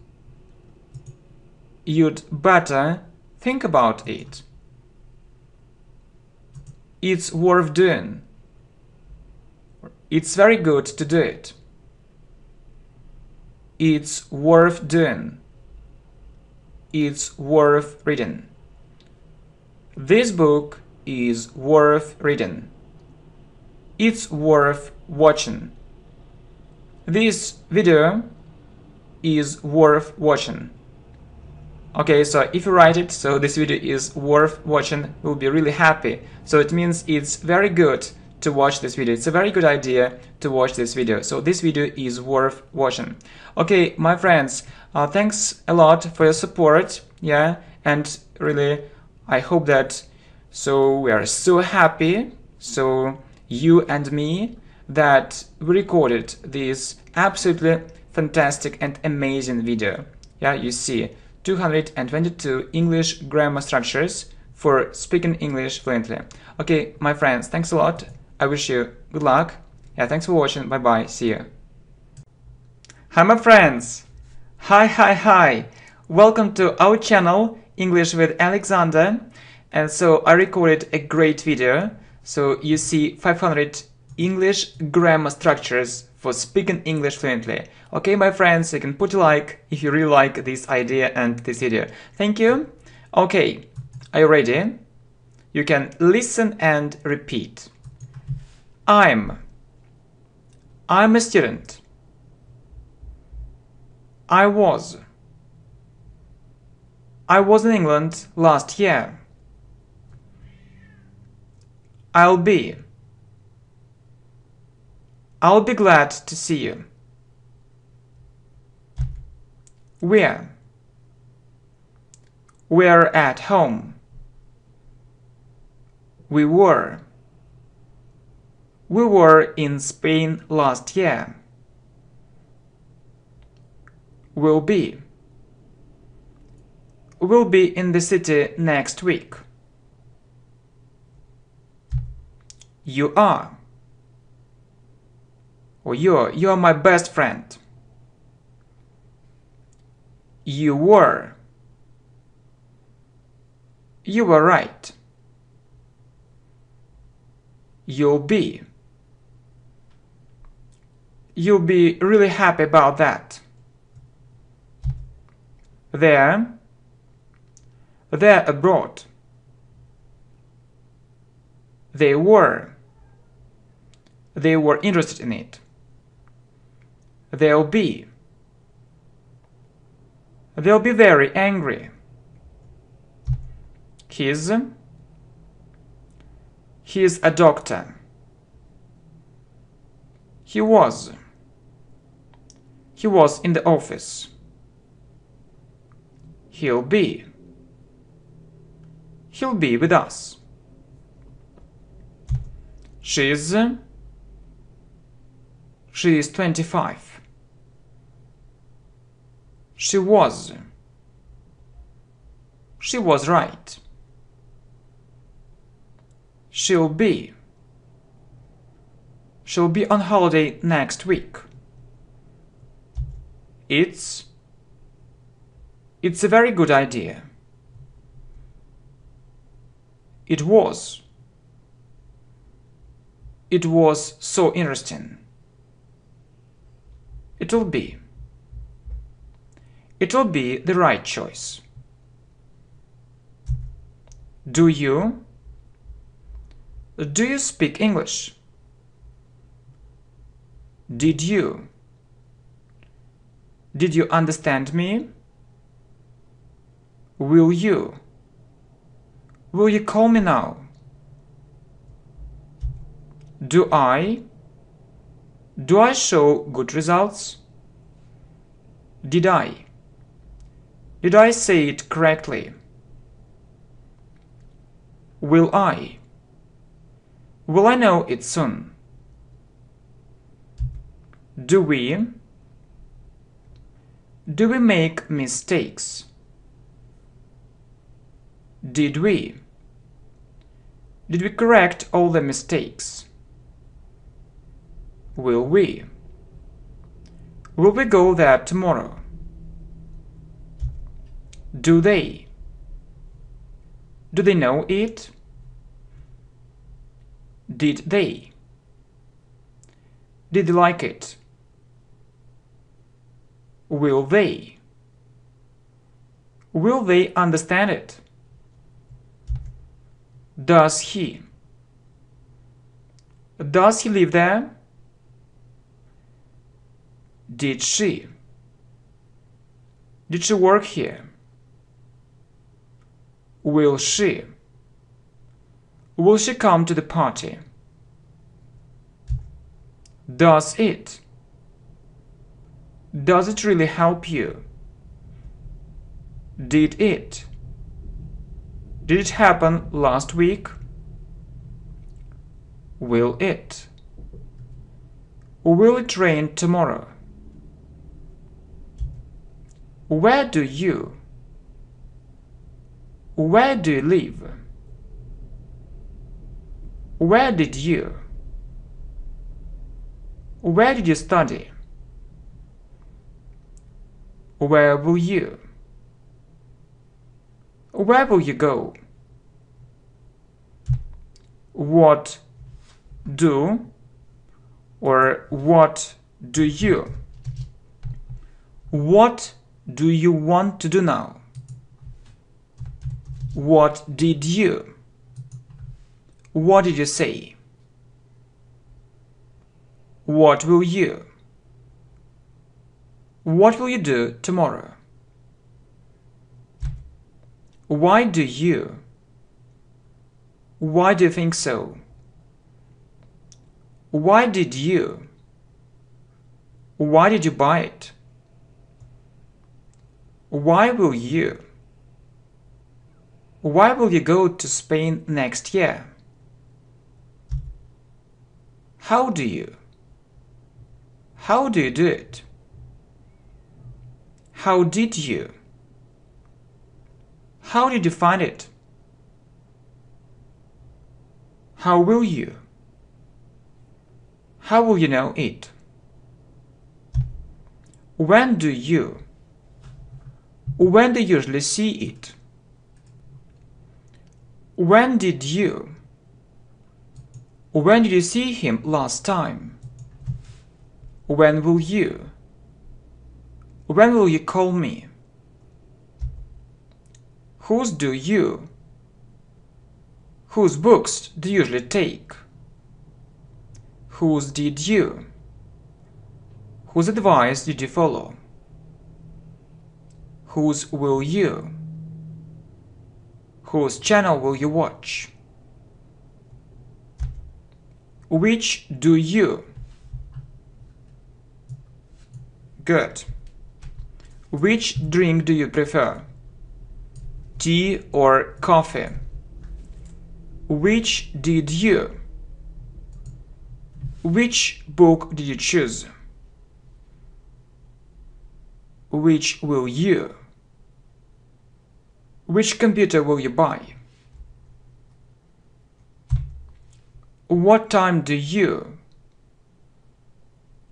You'd better think about it. It's worth doing. It's very good to do it. It's worth doing. It's worth reading. This book is worth reading. It's worth watching. This video is worth watching. Okay, so if you write it, so this video is worth watching, we'll be really happy. So it means it's very good to watch this video. It's a very good idea to watch this video. So this video is worth watching. Okay, my friends, uh, thanks a lot for your support. Yeah, and really, I hope that so we are so happy, so you and me, that we recorded this absolutely fantastic and amazing video. Yeah, you see 222 English grammar structures for speaking English fluently. Okay, my friends, thanks a lot. I wish you good luck. Yeah, thanks for watching. Bye-bye. See you. Hi, my friends. Hi, hi, hi. Welcome to our channel, English with Alexander. And so I recorded a great video. So you see 500 English grammar structures for speaking English fluently. Okay, my friends, you can put a like if you really like this idea and this video. Thank you. Okay, are you ready? You can listen and repeat. I'm. I'm a student. I was. I was in England last year. I'll be. I'll be glad to see you. We're. We're at home. We were. We were in Spain last year. Will be. Will be in the city next week. You are. Or you're, you're my best friend. You were. You were right. You'll be. You'll be really happy about that. There. There abroad. They were they were interested in it. They'll be. They'll be very angry. He's. He's a doctor. He was. He was in the office. He'll be. He'll be with us. She's. She is 25. She was. She was right. She'll be. She'll be on holiday next week. It's. It's a very good idea. It was. It was so interesting it will be. It will be the right choice. Do you? Do you speak English? Did you? Did you understand me? Will you? Will you call me now? Do I? Do I show good results? Did I? Did I say it correctly? Will I? Will I know it soon? Do we? Do we make mistakes? Did we? Did we correct all the mistakes? Will we? Will we go there tomorrow? Do they? Do they know it? Did they? Did they like it? Will they? Will they understand it? Does he? Does he live there? Did she? Did she work here? Will she? Will she come to the party? Does it? Does it really help you? Did it? Did it happen last week? Will it? Will it rain tomorrow? Where do you? Where do you live? Where did you? Where did you study? Where will you? Where will you go? What do or what do you? What do you want to do now? What did you? What did you say? What will you? What will you do tomorrow? Why do you? Why do you think so? Why did you? Why did you buy it? Why will you? Why will you go to Spain next year? How do you? How do you do it? How did you? How did you find it? How will you? How will you know it? When do you? when do you usually see it? When did you? When did you see him last time? When will you? When will you call me? Whose do you? Whose books do you usually take? Whose did you? Whose advice did you follow? Whose will you? Whose channel will you watch? Which do you? Good. Which drink do you prefer? Tea or coffee? Which did you? Which book did you choose? Which will you? Which computer will you buy? What time do you?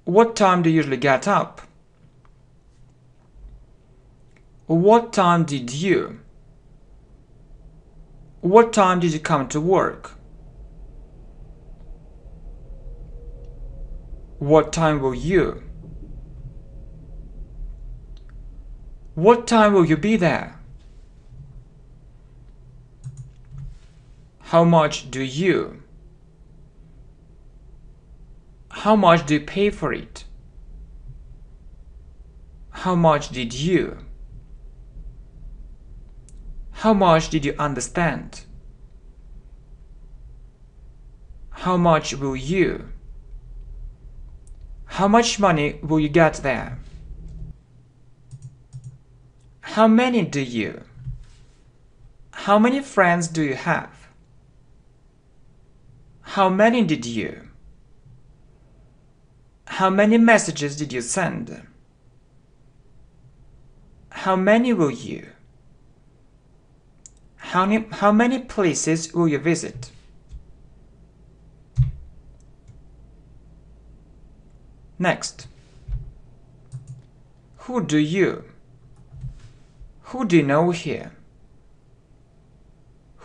What time do you usually get up? What time did you? What time did you come to work? What time will you? What time will you be there? How much do you? How much do you pay for it? How much did you? How much did you understand? How much will you? How much money will you get there? How many do you? How many friends do you have? How many did you? How many messages did you send? How many will you? How many, how many places will you visit? Next. Who do you? Who do you know here?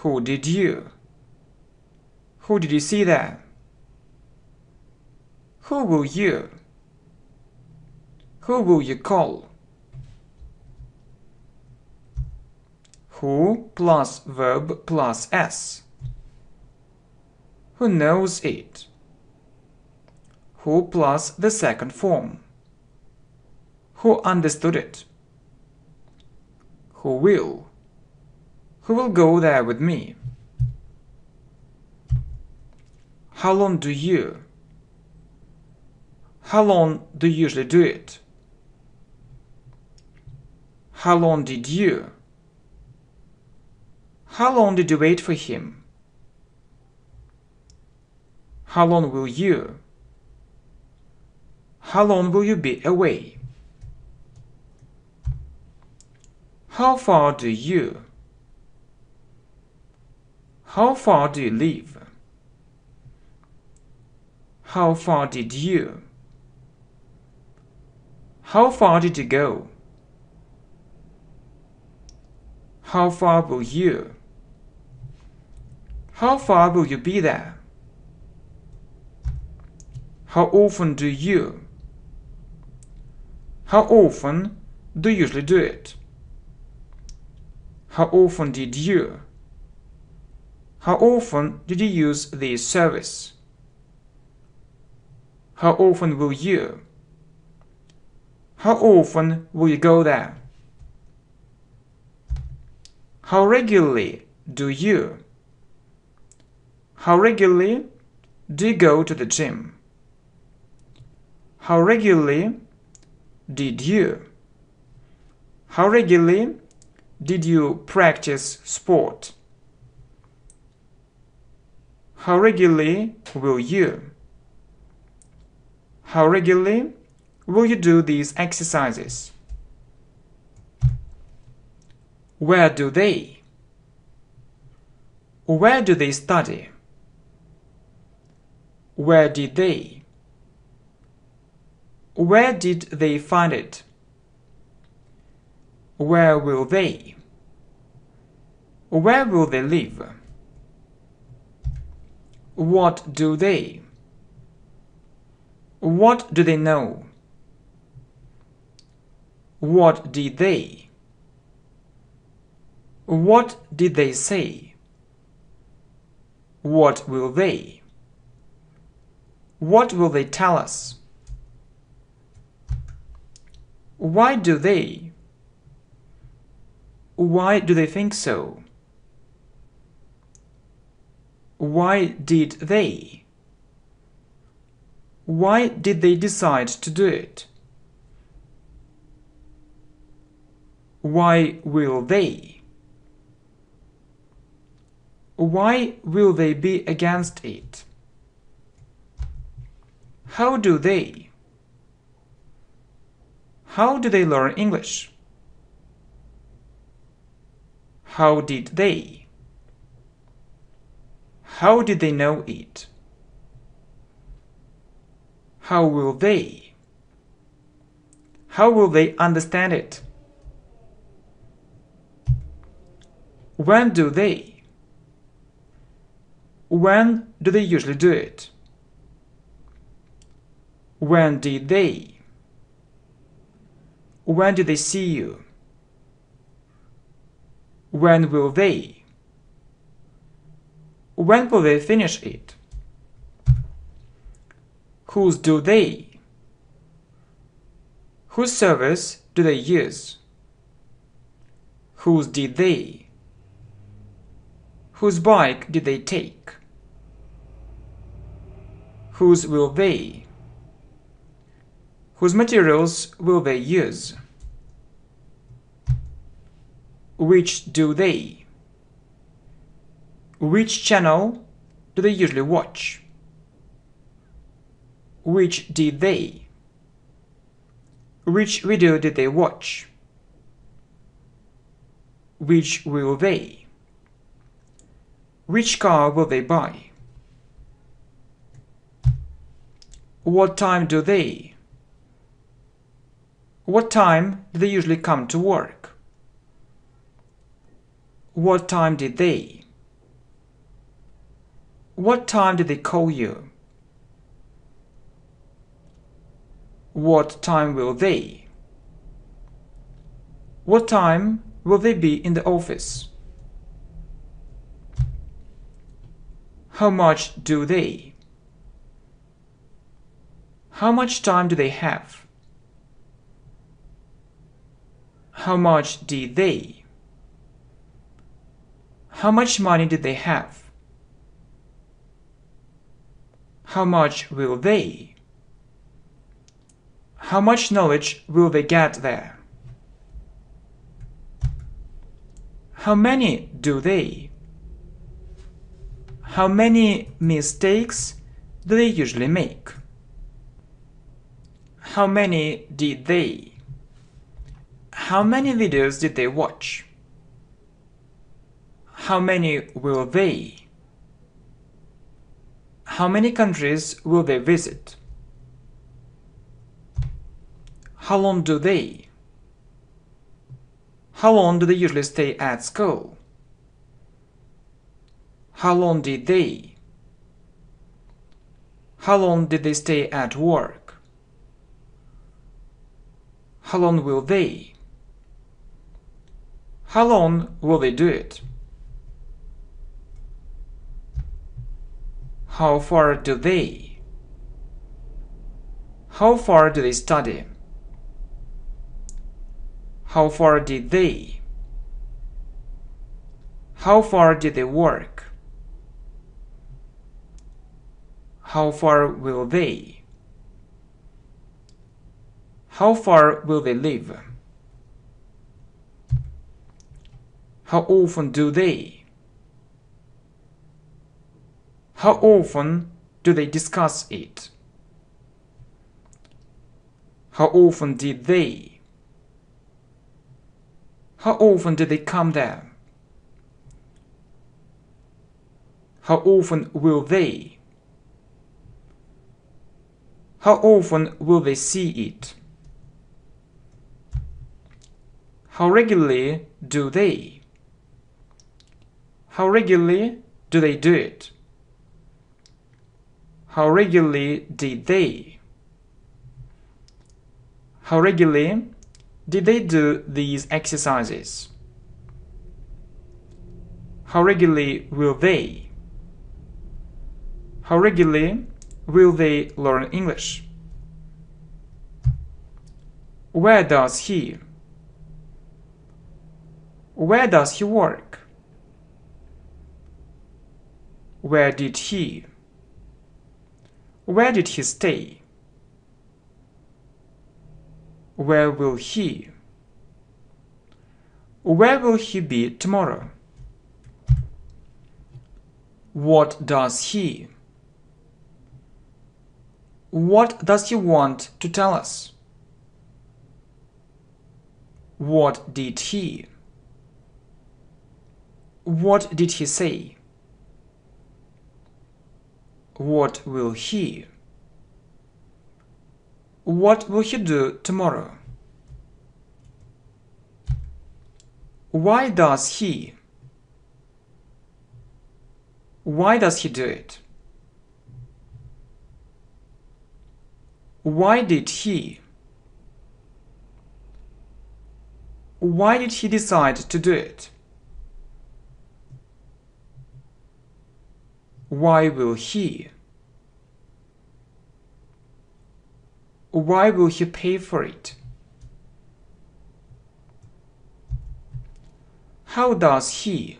Who did you? Who did you see there? Who will you? Who will you call? Who plus verb plus s. Who knows it? Who plus the second form. Who understood it? Who will? Who will go there with me? How long do you? How long do you usually do it? How long did you? How long did you wait for him? How long will you? How long will you be away? How far do you? How far do you live? How far did you? How far did you go? How far will you? How far will you be there? How often do you? How often do you usually do it? How often did you? How often did you use this service? How often will you? How often will you go there? How regularly do you? How regularly do you go to the gym? How regularly did you? How regularly did you practice sport? How regularly will you? How regularly will you do these exercises? Where do they? Where do they study? Where did they? Where did they find it? Where will they? Where will they live? What do they? What do they know? What did they? What did they say? What will they? What will they tell us? Why do they? Why do they think so? Why did they? Why did they decide to do it? Why will they? Why will they be against it? How do they? How do they learn English? How did they? How did they know it? how will they? How will they understand it? When do they? When do they usually do it? When did they? When do they see you? When will they? When will they finish it? Whose do they? Whose service do they use? Whose did they? Whose bike did they take? Whose will they? Whose materials will they use? Which do they? Which channel do they usually watch? Which did they? Which video did they watch? Which will they? Which car will they buy? What time do they? What time do they usually come to work? What time did they? What time did they call you? What time will they? What time will they be in the office? How much do they? How much time do they have? How much did they? How much money did they have? How much will they? How much knowledge will they get there? How many do they? How many mistakes do they usually make? How many did they? How many videos did they watch? How many will they? How many countries will they visit? How long do they? How long do they usually stay at school? How long did they? How long did they stay at work? How long will they? How long will they do it? How far do they? How far do they study? How far did they? How far did they work? How far will they? How far will they live? How often do they? How often do they discuss it? How often did they? How often do they come there? How often will they? How often will they see it? How regularly do they? How regularly do they do it? How regularly did they? How regularly did they do these exercises? How regularly will they? How regularly will they learn English? Where does he? Where does he work? Where did he? Where did he stay? Where will he? Where will he be tomorrow? What does he? What does he want to tell us? What did he? What did he say? What will he? What will you do tomorrow? Why does he? Why does he do it? Why did he? Why did he decide to do it? Why will he? Why will he pay for it? How does he?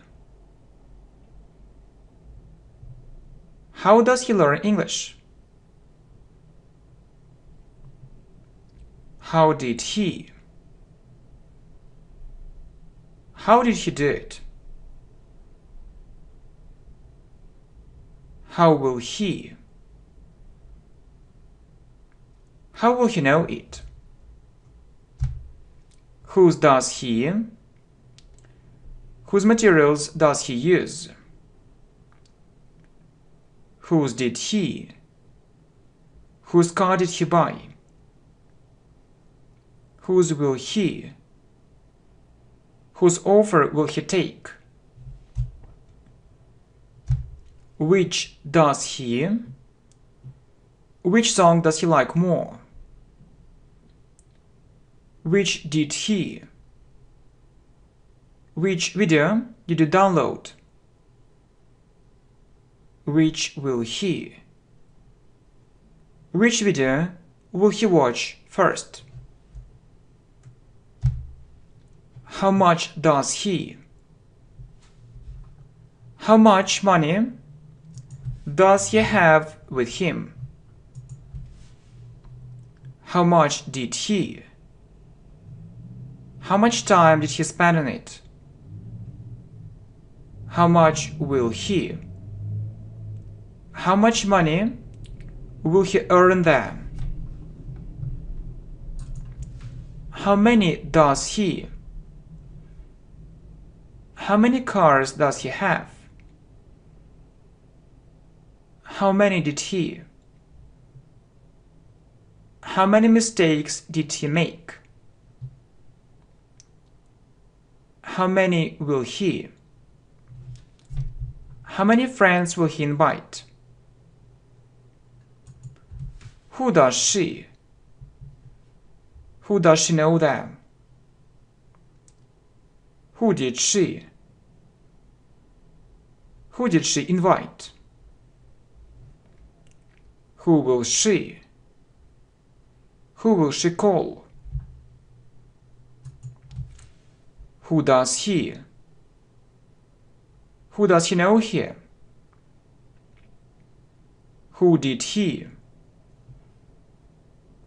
How does he learn English? How did he? How did he do it? How will he? How will he know it? Whose does he? Whose materials does he use? Whose did he? Whose car did he buy? Whose will he? Whose offer will he take? Which does he? Which song does he like more? which did he? Which video did you download? Which will he? Which video will he watch first? How much does he? How much money does he have with him? How much did he? How much time did he spend on it? How much will he? How much money will he earn there? How many does he? How many cars does he have? How many did he? How many mistakes did he make? how many will he? How many friends will he invite? Who does she? Who does she know them? Who did she? Who did she invite? Who will she? Who will she call? Who does he? Who does he know here? Who did he?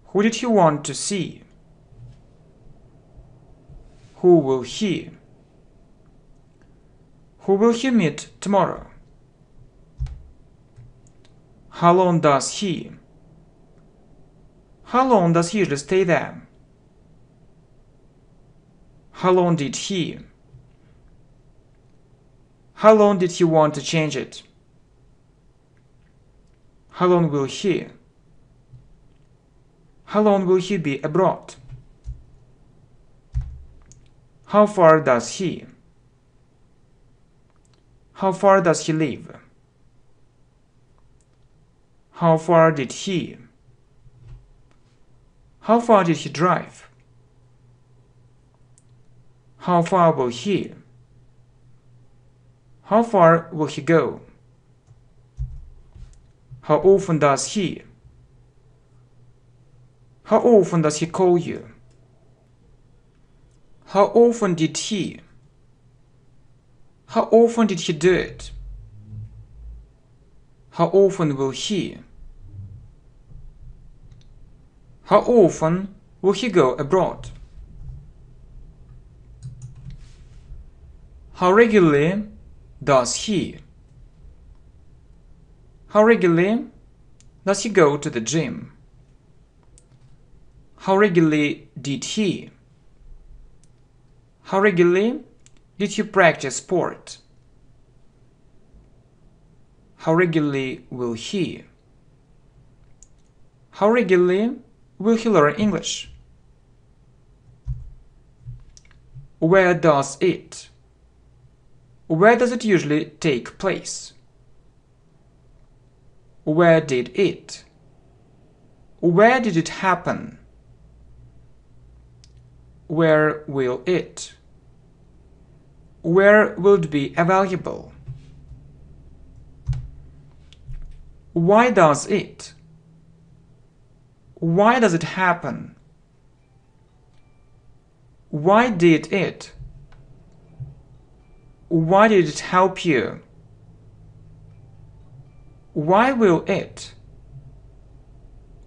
Who did he want to see? Who will he? Who will he meet tomorrow? How long does he? How long does he usually stay there? How long did he? How long did he want to change it? How long will he? How long will he be abroad? How far does he? How far does he live? How far did he? How far did he drive? How far will he? How far will he go? How often does he? How often does he call you? How often did he? How often did he do it? How often will he? How often will he go abroad? How regularly does he? How regularly does he go to the gym? How regularly did he? How regularly did he practice sport? How regularly will he? How regularly will he learn English? Where does it? Where does it usually take place? Where did it? Where did it happen? Where will it? Where will it be available? Why does it? Why does it happen? Why did it? Why did it help you? Why will it?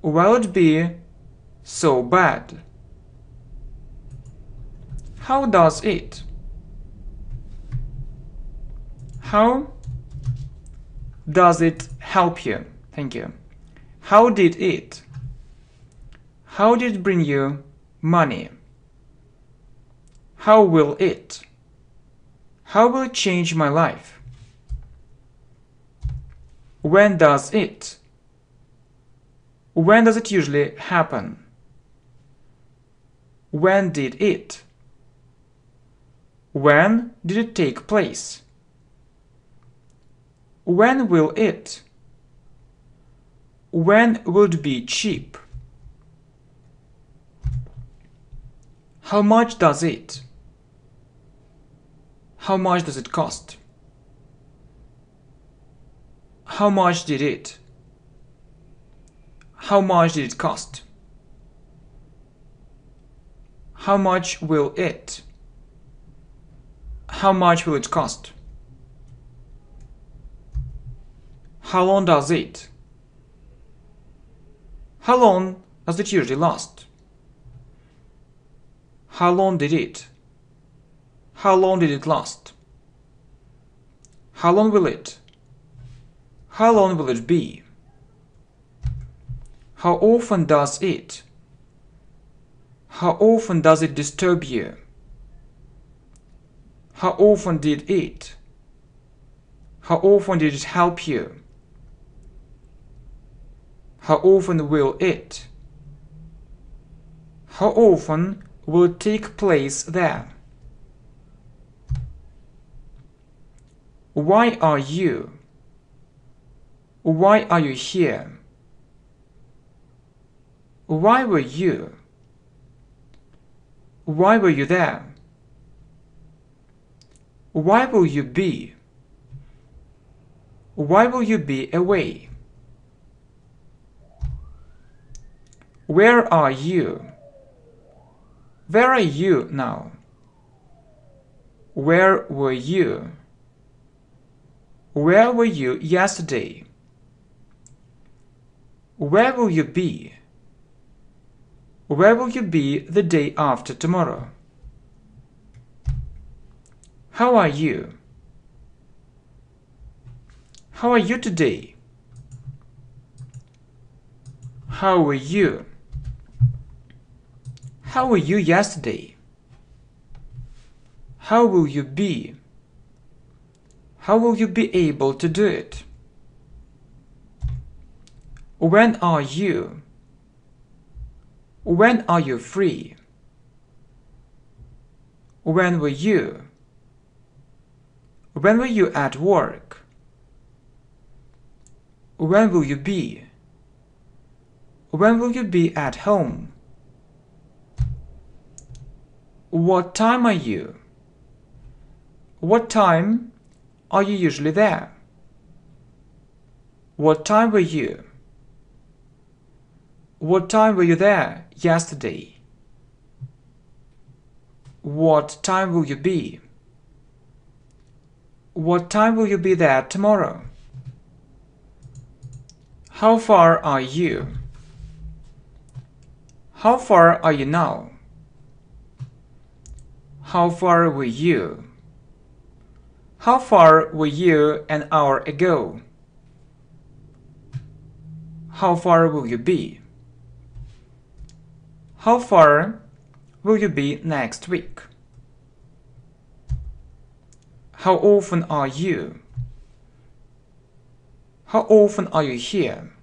Will it be so bad? How does it? How does it help you? Thank you. How did it? How did it bring you money? How will it? How will it change my life? When does it? When does it usually happen? When did it? When did it take place? When will it? When would be cheap? How much does it? How much does it cost? How much did it? How much did it cost? How much will it? How much will it cost? How long does it? How long does it usually last? How long did it? How long did it last? How long will it? How long will it be? How often does it? How often does it disturb you? How often did it? How often did it help you? How often will it? How often will it take place there? Why are you? Why are you here? Why were you? Why were you there? Why will you be? Why will you be away? Where are you? Where are you now? Where were you? Where were you yesterday? Where will you be? Where will you be the day after tomorrow? How are you? How are you today? How were you? How were you yesterday? How will you be? How will you be able to do it? When are you? When are you free? When were you? When were you at work? When will you be? When will you be at home? What time are you? What time are you usually there? What time were you? What time were you there yesterday? What time will you be? What time will you be there tomorrow? How far are you? How far are you now? How far were you? How far were you an hour ago? How far will you be? How far will you be next week? How often are you? How often are you here?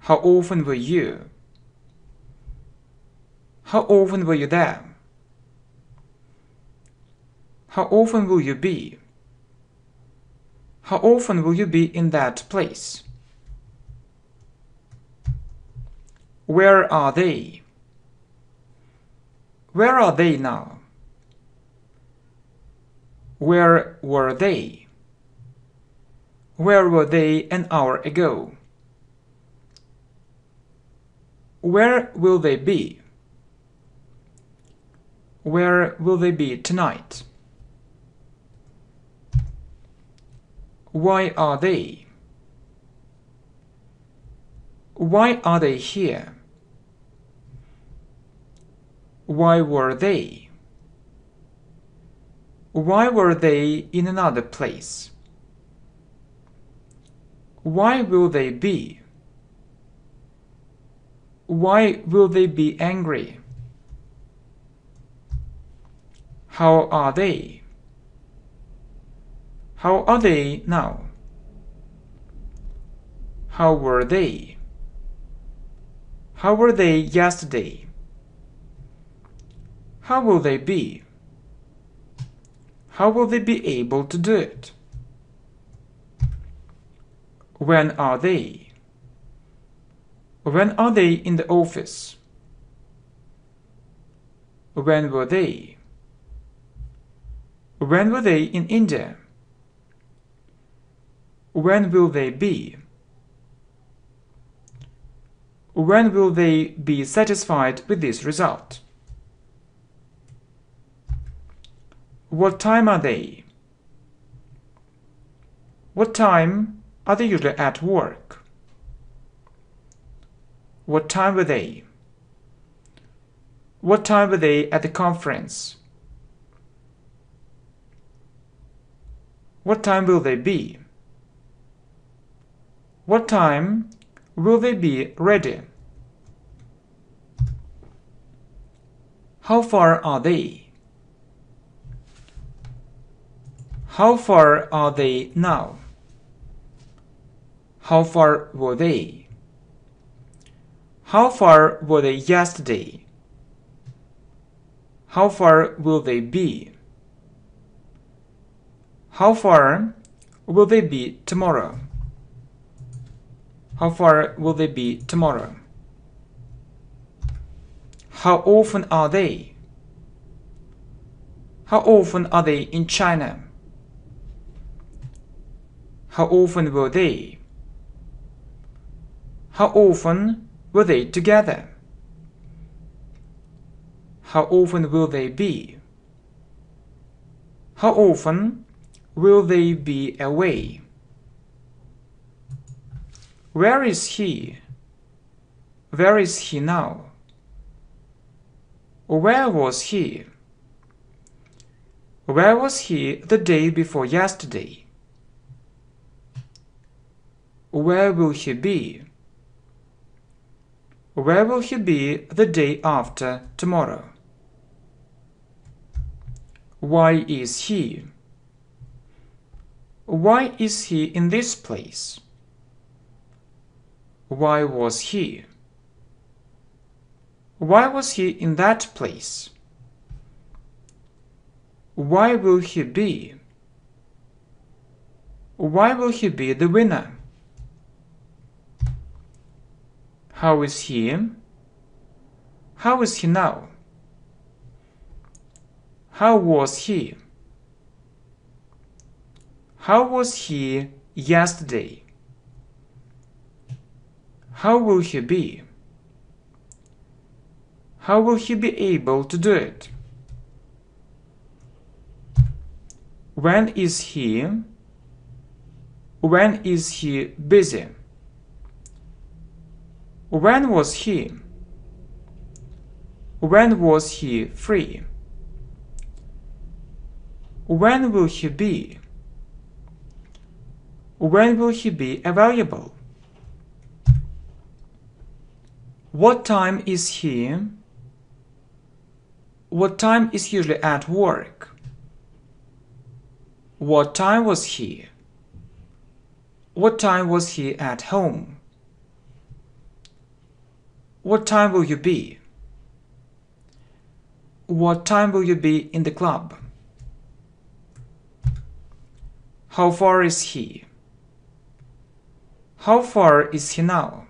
How often were you? How often were you there? How often will you be? How often will you be in that place? Where are they? Where are they now? Where were they? Where were they an hour ago? Where will they be? Where will they be tonight? Why are they? Why are they here? Why were they? Why were they in another place? Why will they be? Why will they be angry? How are they? How are they now? How were they? How were they yesterday? How will they be? How will they be able to do it? When are they? When are they in the office? When were they? When were they in India? When will they be? When will they be satisfied with this result? What time are they? What time are they usually at work? What time were they? What time were they at the conference? What time will they be? What time will they be ready? How far are they? How far are they now? How far were they? How far were they yesterday? How far will they be? How far will they be tomorrow? How far will they be tomorrow? How often are they? How often are they in China? How often were they? How often were they together? How often will they be? How often will they be away? Where is he? Where is he now? Where was he? Where was he the day before yesterday? Where will he be? Where will he be the day after tomorrow? Why is he? Why is he in this place? Why was he? Why was he in that place? Why will he be? Why will he be the winner? How is he? How is he now? How was he? How was he yesterday? How will he be? How will he be able to do it? When is he? When is he busy? When was he? When was he free? When will he be? When will he be available? What time is he? What time is usually at work? What time was he? What time was he at home? What time will you be? What time will you be in the club? How far is he? How far is he now?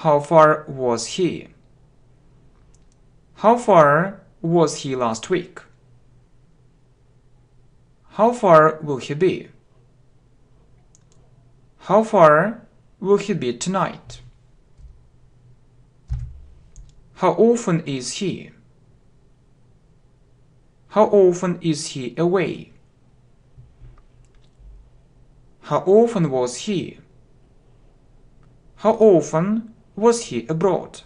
How far was he? How far was he last week? How far will he be? How far will he be tonight? How often is he? How often is he away? How often was he? How often was he abroad?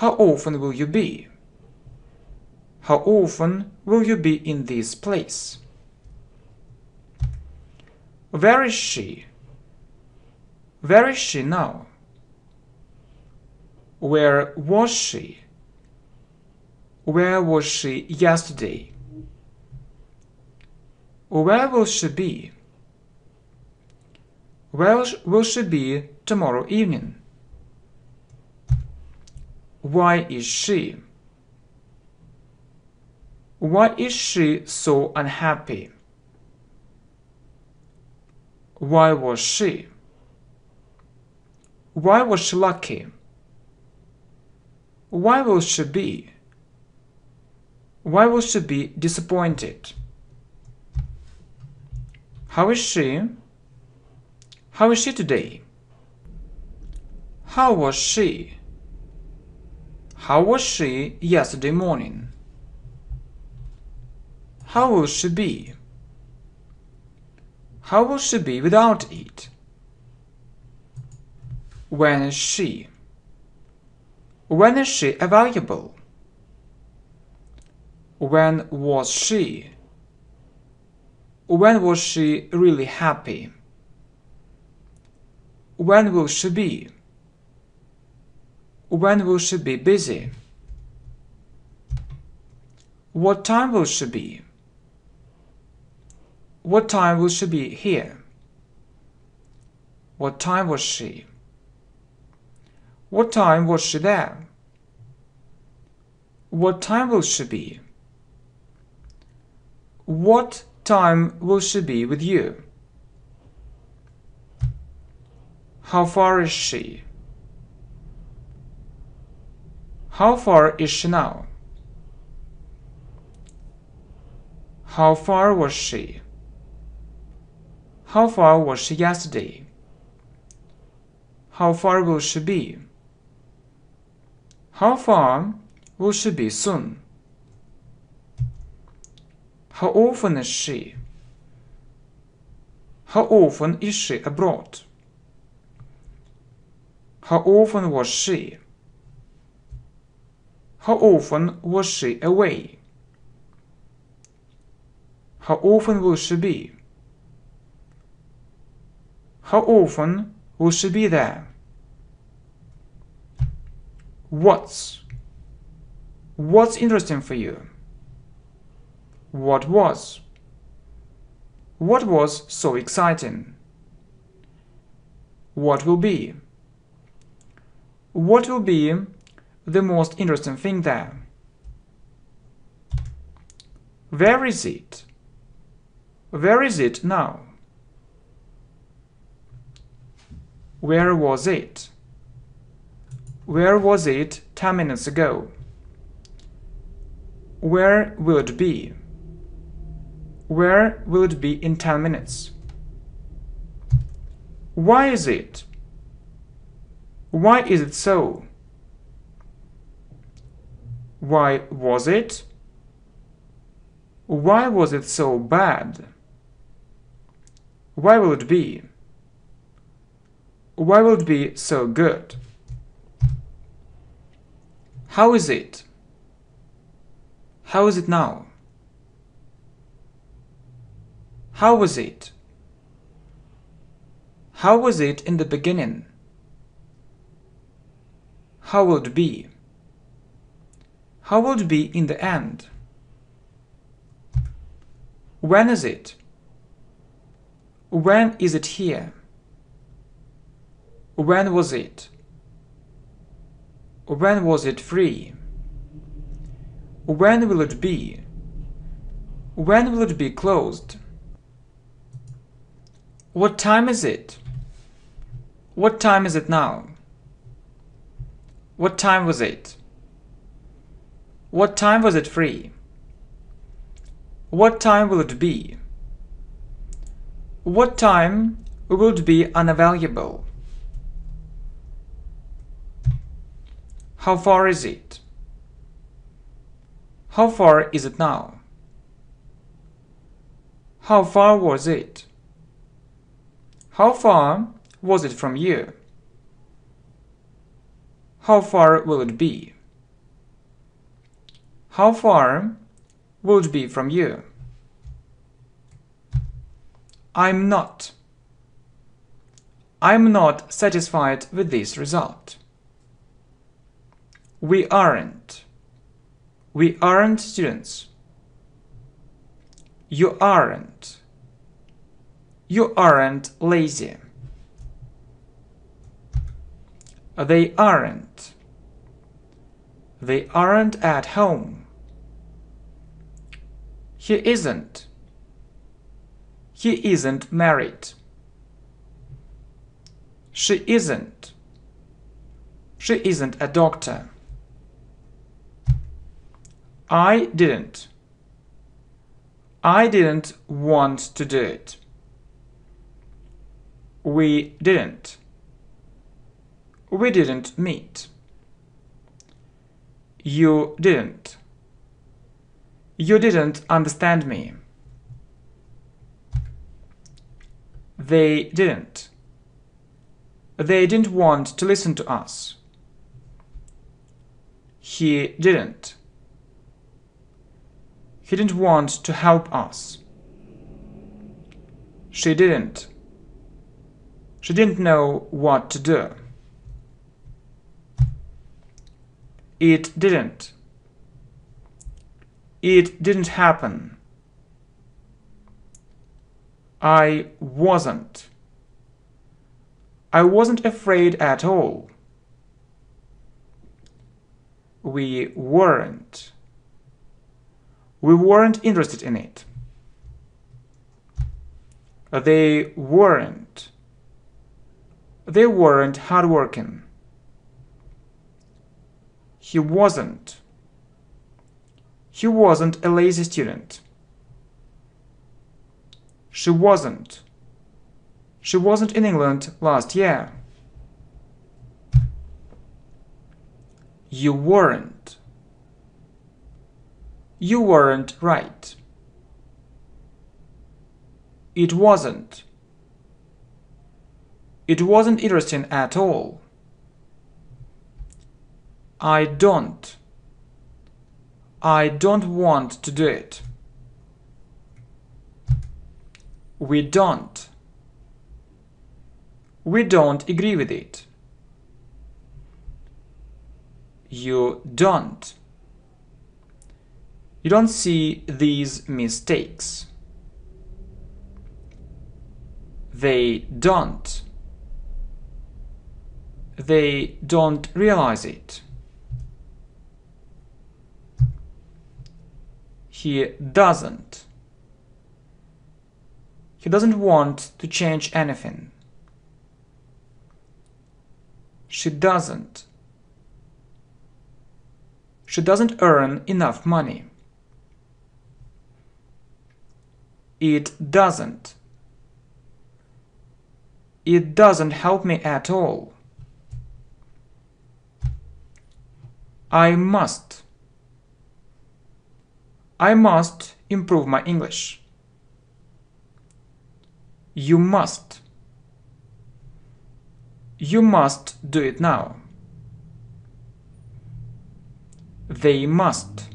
How often will you be? How often will you be in this place? Where is she? Where is she now? Where was she? Where was she yesterday? Where will she be? Where will she be tomorrow evening? Why is she? Why is she so unhappy? Why was she? Why was she lucky? Why will she be? Why will she be disappointed? How is she? How is she today? How was she? How was she yesterday morning? How will she be? How will she be without it? When is she? When is she available? When was she? When was she really happy? When will she be? When will she be busy? What time will she be? What time will she be here? What time was she? What time was she there? What time will she be? What time will she be with you? How far is she? How far is she now? How far was she? How far was she yesterday? How far will she be? How far will she be soon? How often is she? How often is she abroad? How often was she? How often was she away? How often will she be? How often will she be there? What's? What's interesting for you? What was? What was so exciting? What will be? What will be the most interesting thing there. Where is it? Where is it now? Where was it? Where was it 10 minutes ago? Where will it be? Where will it be in 10 minutes? Why is it? Why is it so? Why was it? Why was it so bad? Why will it be? Why will it be so good? How is it? How is it now? How was it? How was it in the beginning? How will it be? How will it be in the end? When is it? When is it here? When was it? When was it free? When will it be? When will it be closed? What time is it? What time is it now? What time was it? What time was it free? What time will it be? What time will it be unavailable? How far is it? How far is it now? How far was it? How far was it from you? How far will it be? how far would be from you. I'm not. I'm not satisfied with this result. We aren't. We aren't students. You aren't. You aren't lazy. They aren't. They aren't at home. He isn't. He isn't married. She isn't. She isn't a doctor. I didn't. I didn't want to do it. We didn't. We didn't meet. You didn't. You didn't understand me. They didn't. They didn't want to listen to us. He didn't. He didn't want to help us. She didn't. She didn't know what to do. It didn't. It didn't happen. I wasn't. I wasn't afraid at all. We weren't. We weren't interested in it. They weren't. They weren't hardworking. He wasn't. He wasn't a lazy student. She wasn't. She wasn't in England last year. You weren't. You weren't right. It wasn't. It wasn't interesting at all. I don't. I don't want to do it. We don't. We don't agree with it. You don't. You don't see these mistakes. They don't. They don't realize it. he doesn't. He doesn't want to change anything. She doesn't. She doesn't earn enough money. It doesn't. It doesn't help me at all. I must. I must improve my English. You must. You must do it now. They must.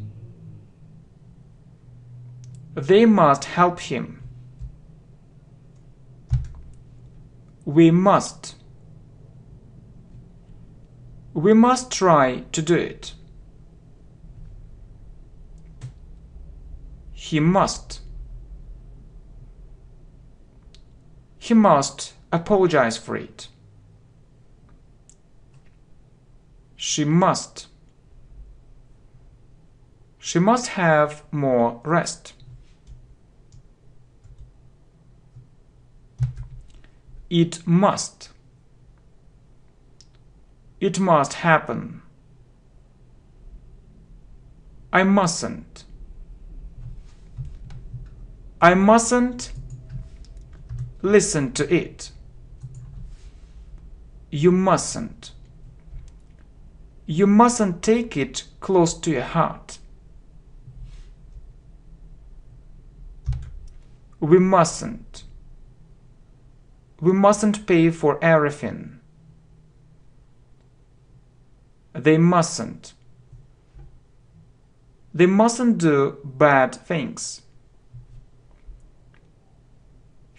They must help him. We must. We must try to do it. He must. He must apologize for it. She must. She must have more rest. It must. It must happen. I mustn't. I mustn't listen to it. You mustn't. You mustn't take it close to your heart. We mustn't. We mustn't pay for everything. They mustn't. They mustn't do bad things.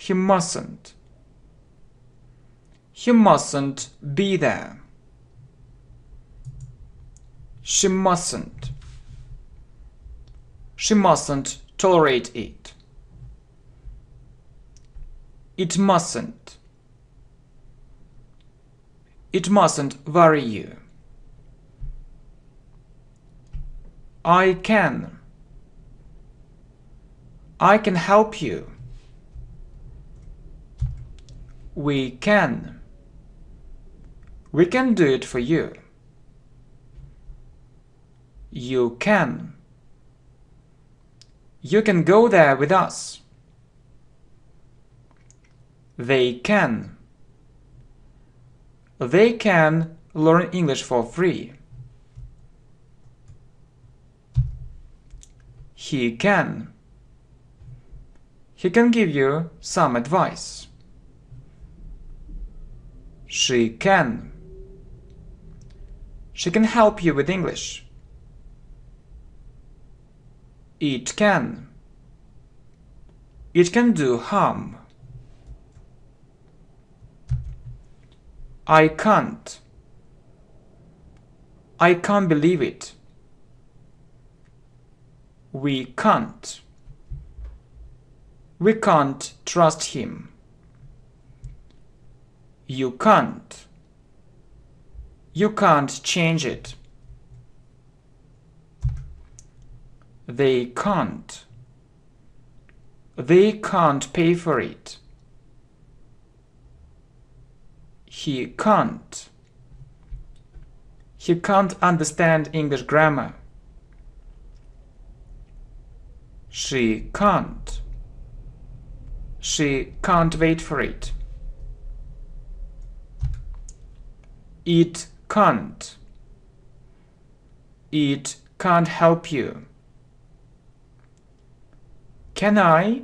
He mustn't. He mustn't be there. She mustn't. She mustn't tolerate it. It mustn't. It mustn't worry you. I can. I can help you. We can. We can do it for you. You can. You can go there with us. They can. They can learn English for free. He can. He can give you some advice. She can. She can help you with English. It can. It can do harm. I can't. I can't believe it. We can't. We can't trust him. You can't. You can't change it. They can't. They can't pay for it. He can't. He can't understand English grammar. She can't. She can't wait for it. It can't. It can't help you. Can I?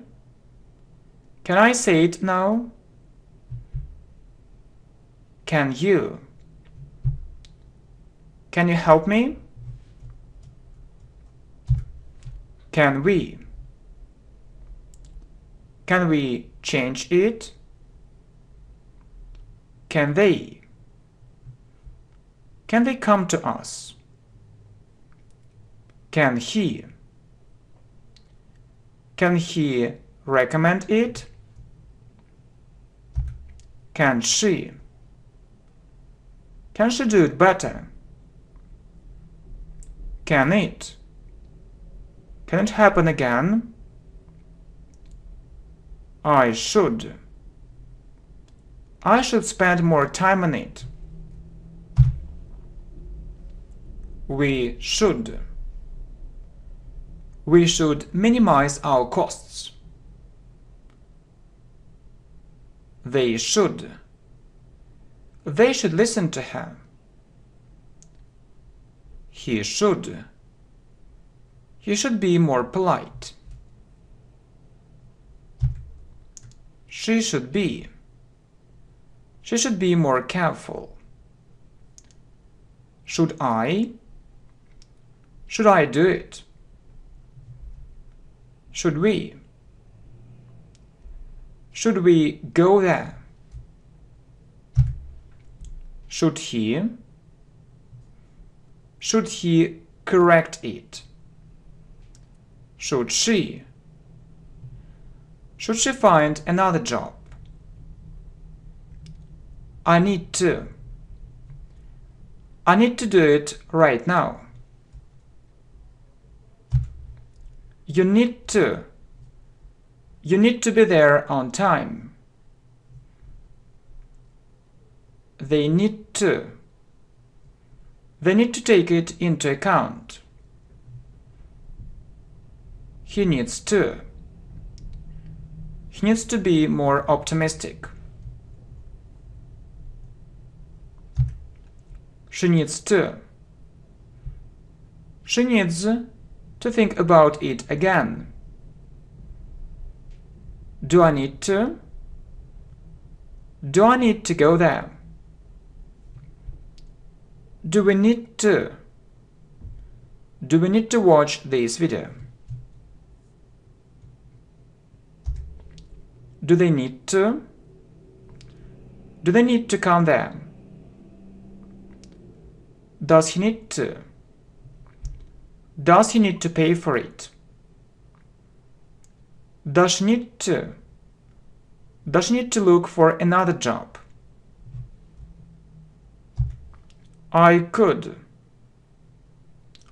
Can I say it now? Can you? Can you help me? Can we? Can we change it? Can they? Can they come to us? Can he? Can he recommend it? Can she? Can she do it better? Can it? Can it happen again? I should. I should spend more time on it. We should. We should minimize our costs. They should. They should listen to her. He should. He should be more polite. She should be. She should be more careful. Should I should I do it? Should we? Should we go there? Should he? Should he correct it? Should she? Should she find another job? I need to. I need to do it right now. You need to. You need to be there on time. They need to. They need to take it into account. He needs to. He needs to be more optimistic. She needs to. She needs to think about it again. Do I need to? Do I need to go there? Do we need to? Do we need to watch this video? Do they need to? Do they need to come there? Does he need to? Does he need to pay for it? Does she need to? Does she need to look for another job? I could.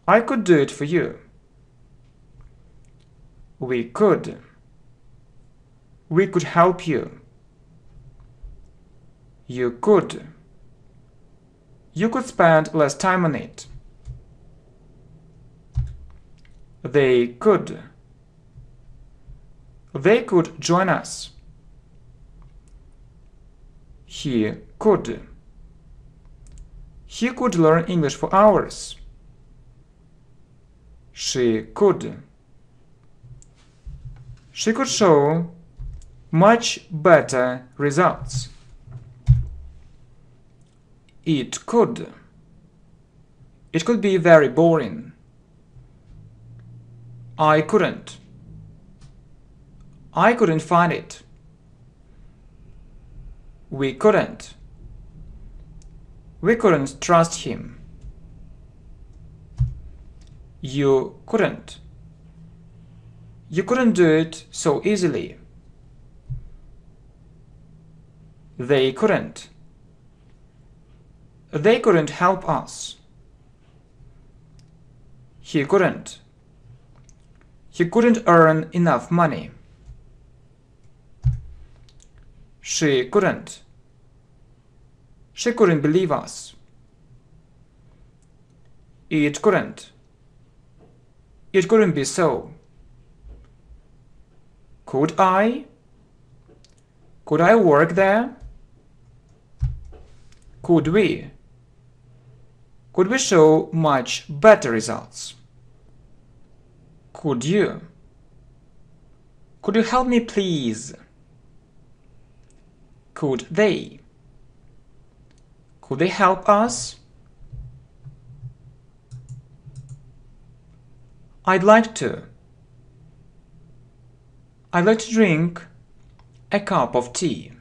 I could do it for you. We could. We could help you. You could. You could spend less time on it. they could. They could join us. He could. He could learn English for hours. She could. She could show much better results. It could. It could be very boring. I couldn't. I couldn't find it. We couldn't. We couldn't trust him. You couldn't. You couldn't do it so easily. They couldn't. They couldn't help us. He couldn't. He couldn't earn enough money. She couldn't. She couldn't believe us. It couldn't. It couldn't be so. Could I? Could I work there? Could we? Could we show much better results? Could you? Could you help me, please? Could they? Could they help us? I'd like to. I'd like to drink a cup of tea.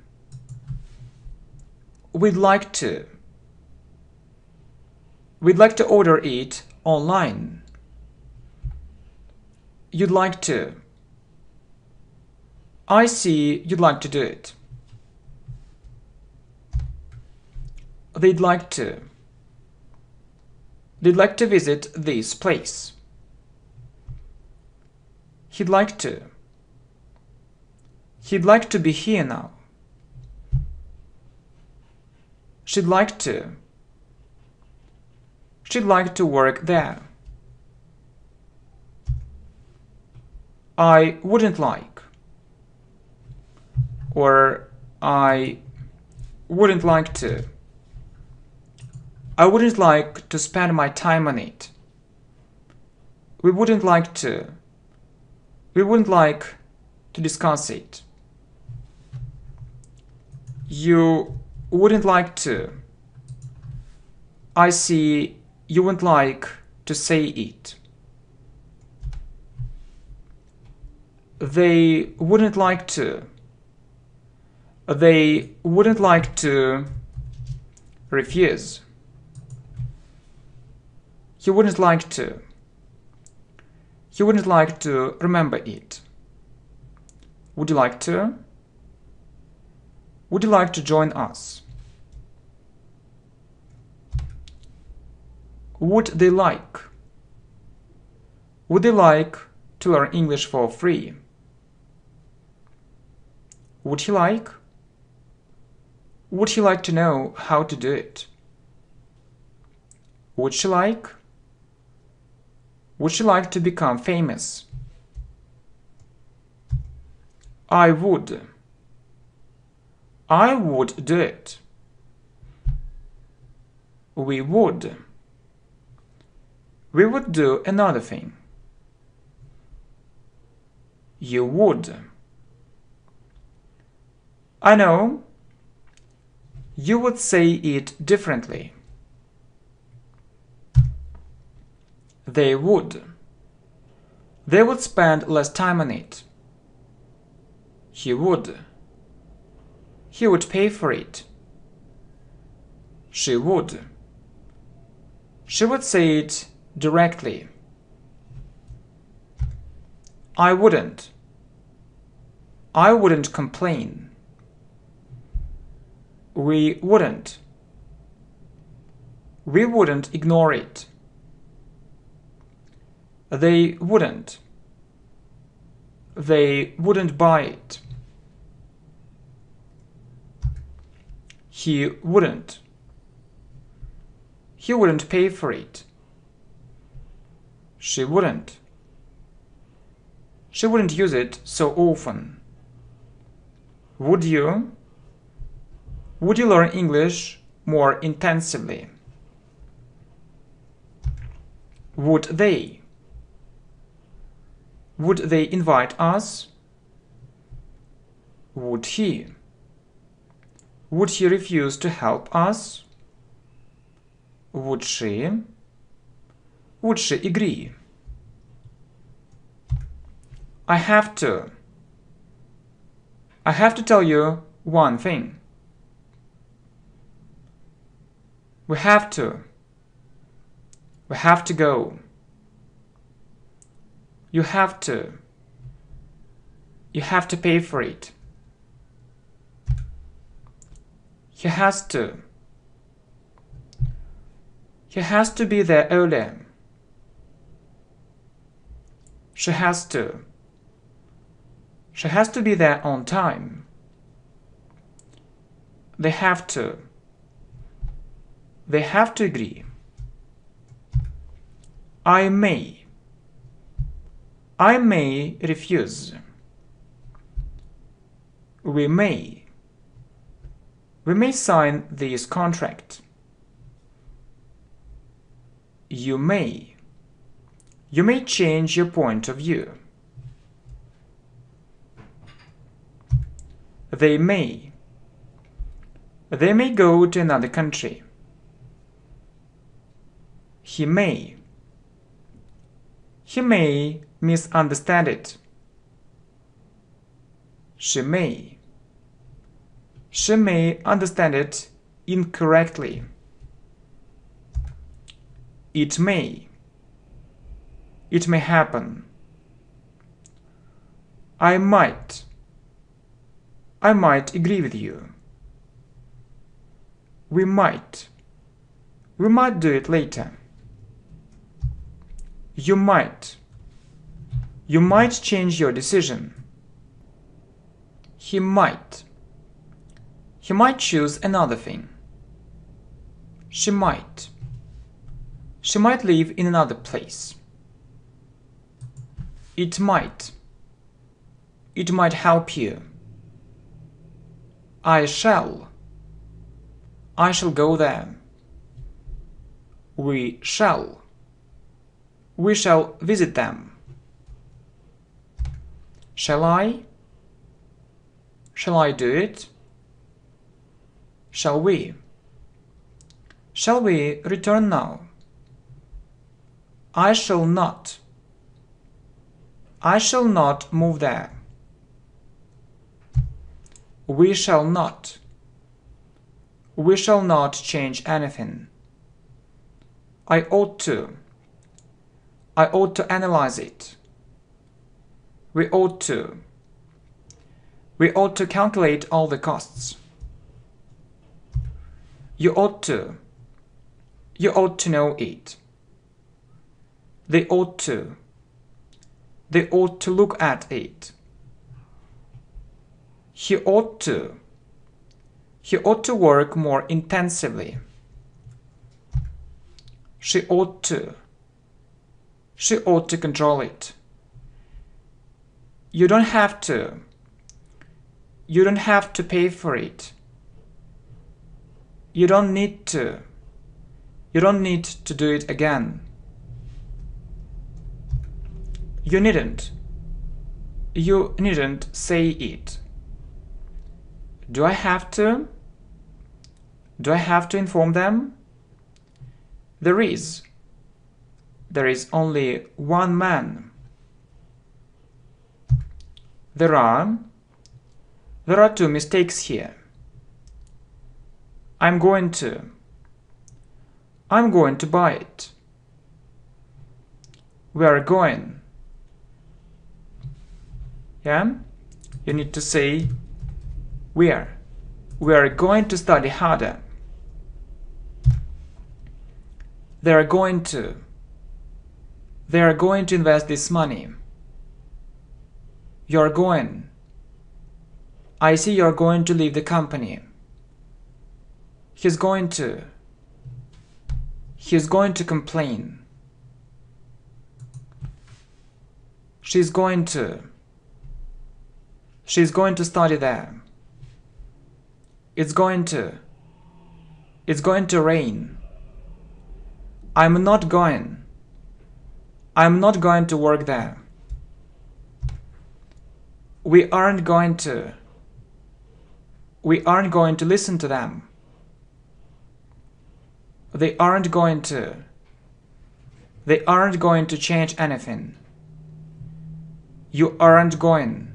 We'd like to. We'd like to order it online you'd like to. I see you'd like to do it. They'd like to. They'd like to visit this place. He'd like to. He'd like to be here now. She'd like to. She'd like to work there. I wouldn't like. Or I wouldn't like to. I wouldn't like to spend my time on it. We wouldn't like to. We wouldn't like to discuss it. You wouldn't like to. I see you wouldn't like to say it. They wouldn't like to. They wouldn't like to refuse. He wouldn't like to. He wouldn't like to remember it. Would you like to? Would you like to join us? Would they like? Would they like to learn English for free? Would he like? Would he like to know how to do it? Would she like? Would she like to become famous? I would. I would do it. We would. We would do another thing. You would. I know you would say it differently. They would. They would spend less time on it. He would. He would pay for it. She would. She would say it directly. I wouldn't. I wouldn't complain. We wouldn't. We wouldn't ignore it. They wouldn't. They wouldn't buy it. He wouldn't. He wouldn't pay for it. She wouldn't. She wouldn't use it so often. Would you? Would you learn English more intensively? Would they? Would they invite us? Would he? Would he refuse to help us? Would she? Would she agree? I have to. I have to tell you one thing. We have to. We have to go. You have to. You have to pay for it. He has to. He has to be there early. She has to. She has to be there on time. They have to. They have to agree. I may. I may refuse. We may. We may sign this contract. You may. You may change your point of view. They may. They may go to another country he may. He may misunderstand it. She may. She may understand it incorrectly. It may. It may happen. I might. I might agree with you. We might. We might do it later. You might. You might change your decision. He might. He might choose another thing. She might. She might live in another place. It might. It might help you. I shall. I shall go there. We shall. We shall visit them. Shall I? Shall I do it? Shall we? Shall we return now? I shall not. I shall not move there. We shall not. We shall not change anything. I ought to. I ought to analyze it. We ought to. We ought to calculate all the costs. You ought to. You ought to know it. They ought to. They ought to look at it. He ought to. He ought to work more intensively. She ought to she ought to control it. You don't have to. You don't have to pay for it. You don't need to. You don't need to do it again. You needn't. You needn't say it. Do I have to? Do I have to inform them? There is there is only one man. There are there are two mistakes here. I'm going to I'm going to buy it. We are going. Yeah? You need to say where. We are going to study harder. They are going to. They are going to invest this money. You're going. I see you're going to leave the company. He's going to. He's going to complain. She's going to. She's going to study there. It's going to. It's going to rain. I'm not going. I'm not going to work there. We aren't going to. We aren't going to listen to them. They aren't going to. They aren't going to change anything. You aren't going.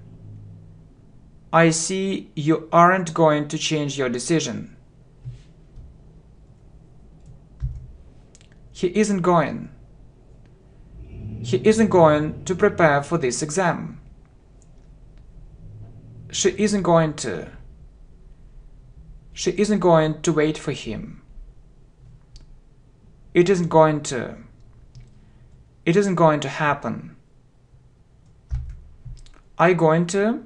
I see you aren't going to change your decision. He isn't going he isn't going to prepare for this exam. She isn't going to. She isn't going to wait for him. It isn't going to. It isn't going to happen. Are you going to?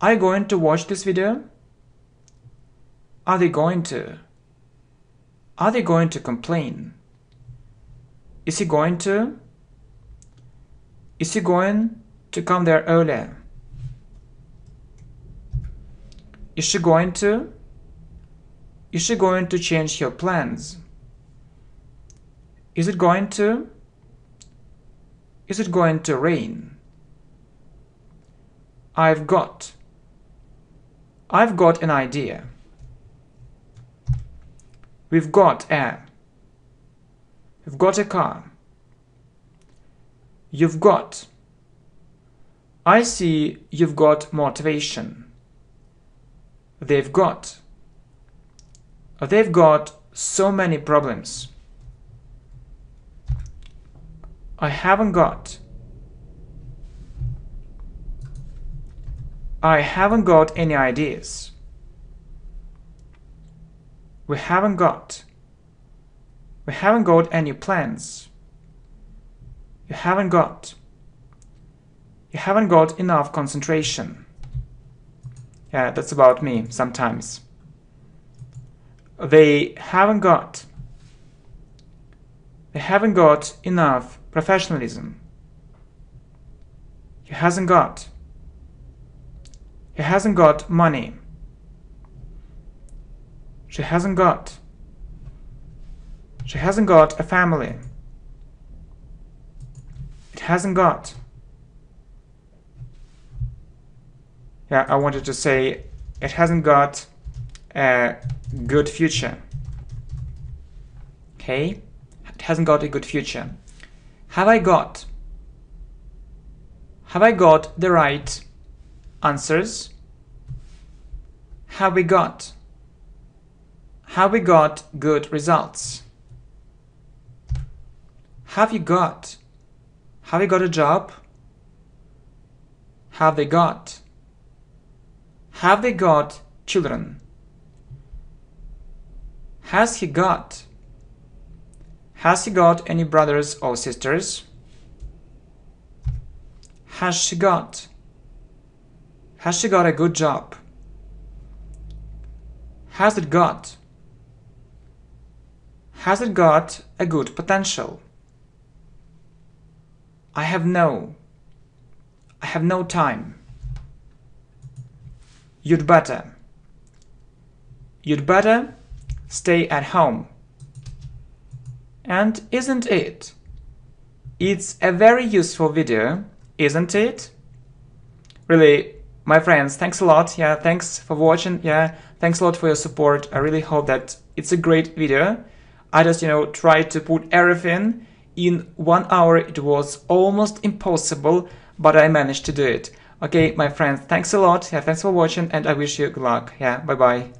Are you going to watch this video? Are they going to? Are they going to complain? Is he going to? Is he going to come there earlier? Is she going to? Is she going to change her plans? Is it going to? Is it going to rain? I've got. I've got an idea. We've got a. We've got a car you've got. I see you've got motivation. They've got. They've got so many problems. I haven't got. I haven't got any ideas. We haven't got. We haven't got any plans you haven't got. You haven't got enough concentration. Yeah, that's about me sometimes. They haven't got. They haven't got enough professionalism. He hasn't got. He hasn't got money. She hasn't got. She hasn't got a family hasn't got. Yeah, I wanted to say it hasn't got a good future. Okay, it hasn't got a good future. Have I got? Have I got the right answers? Have we got? Have we got good results? Have you got have you got a job? Have they got? Have they got children? Has he got? Has he got any brothers or sisters? Has she got? Has she got a good job? Has it got? Has it got a good potential? I have no... I have no time. You'd better. You'd better stay at home. And isn't it? It's a very useful video, isn't it? Really, my friends, thanks a lot. Yeah, thanks for watching. Yeah, thanks a lot for your support. I really hope that it's a great video. I just, you know, try to put everything in one hour it was almost impossible, but I managed to do it. Okay, my friends, thanks a lot. Yeah, thanks for watching and I wish you good luck. Yeah, bye-bye.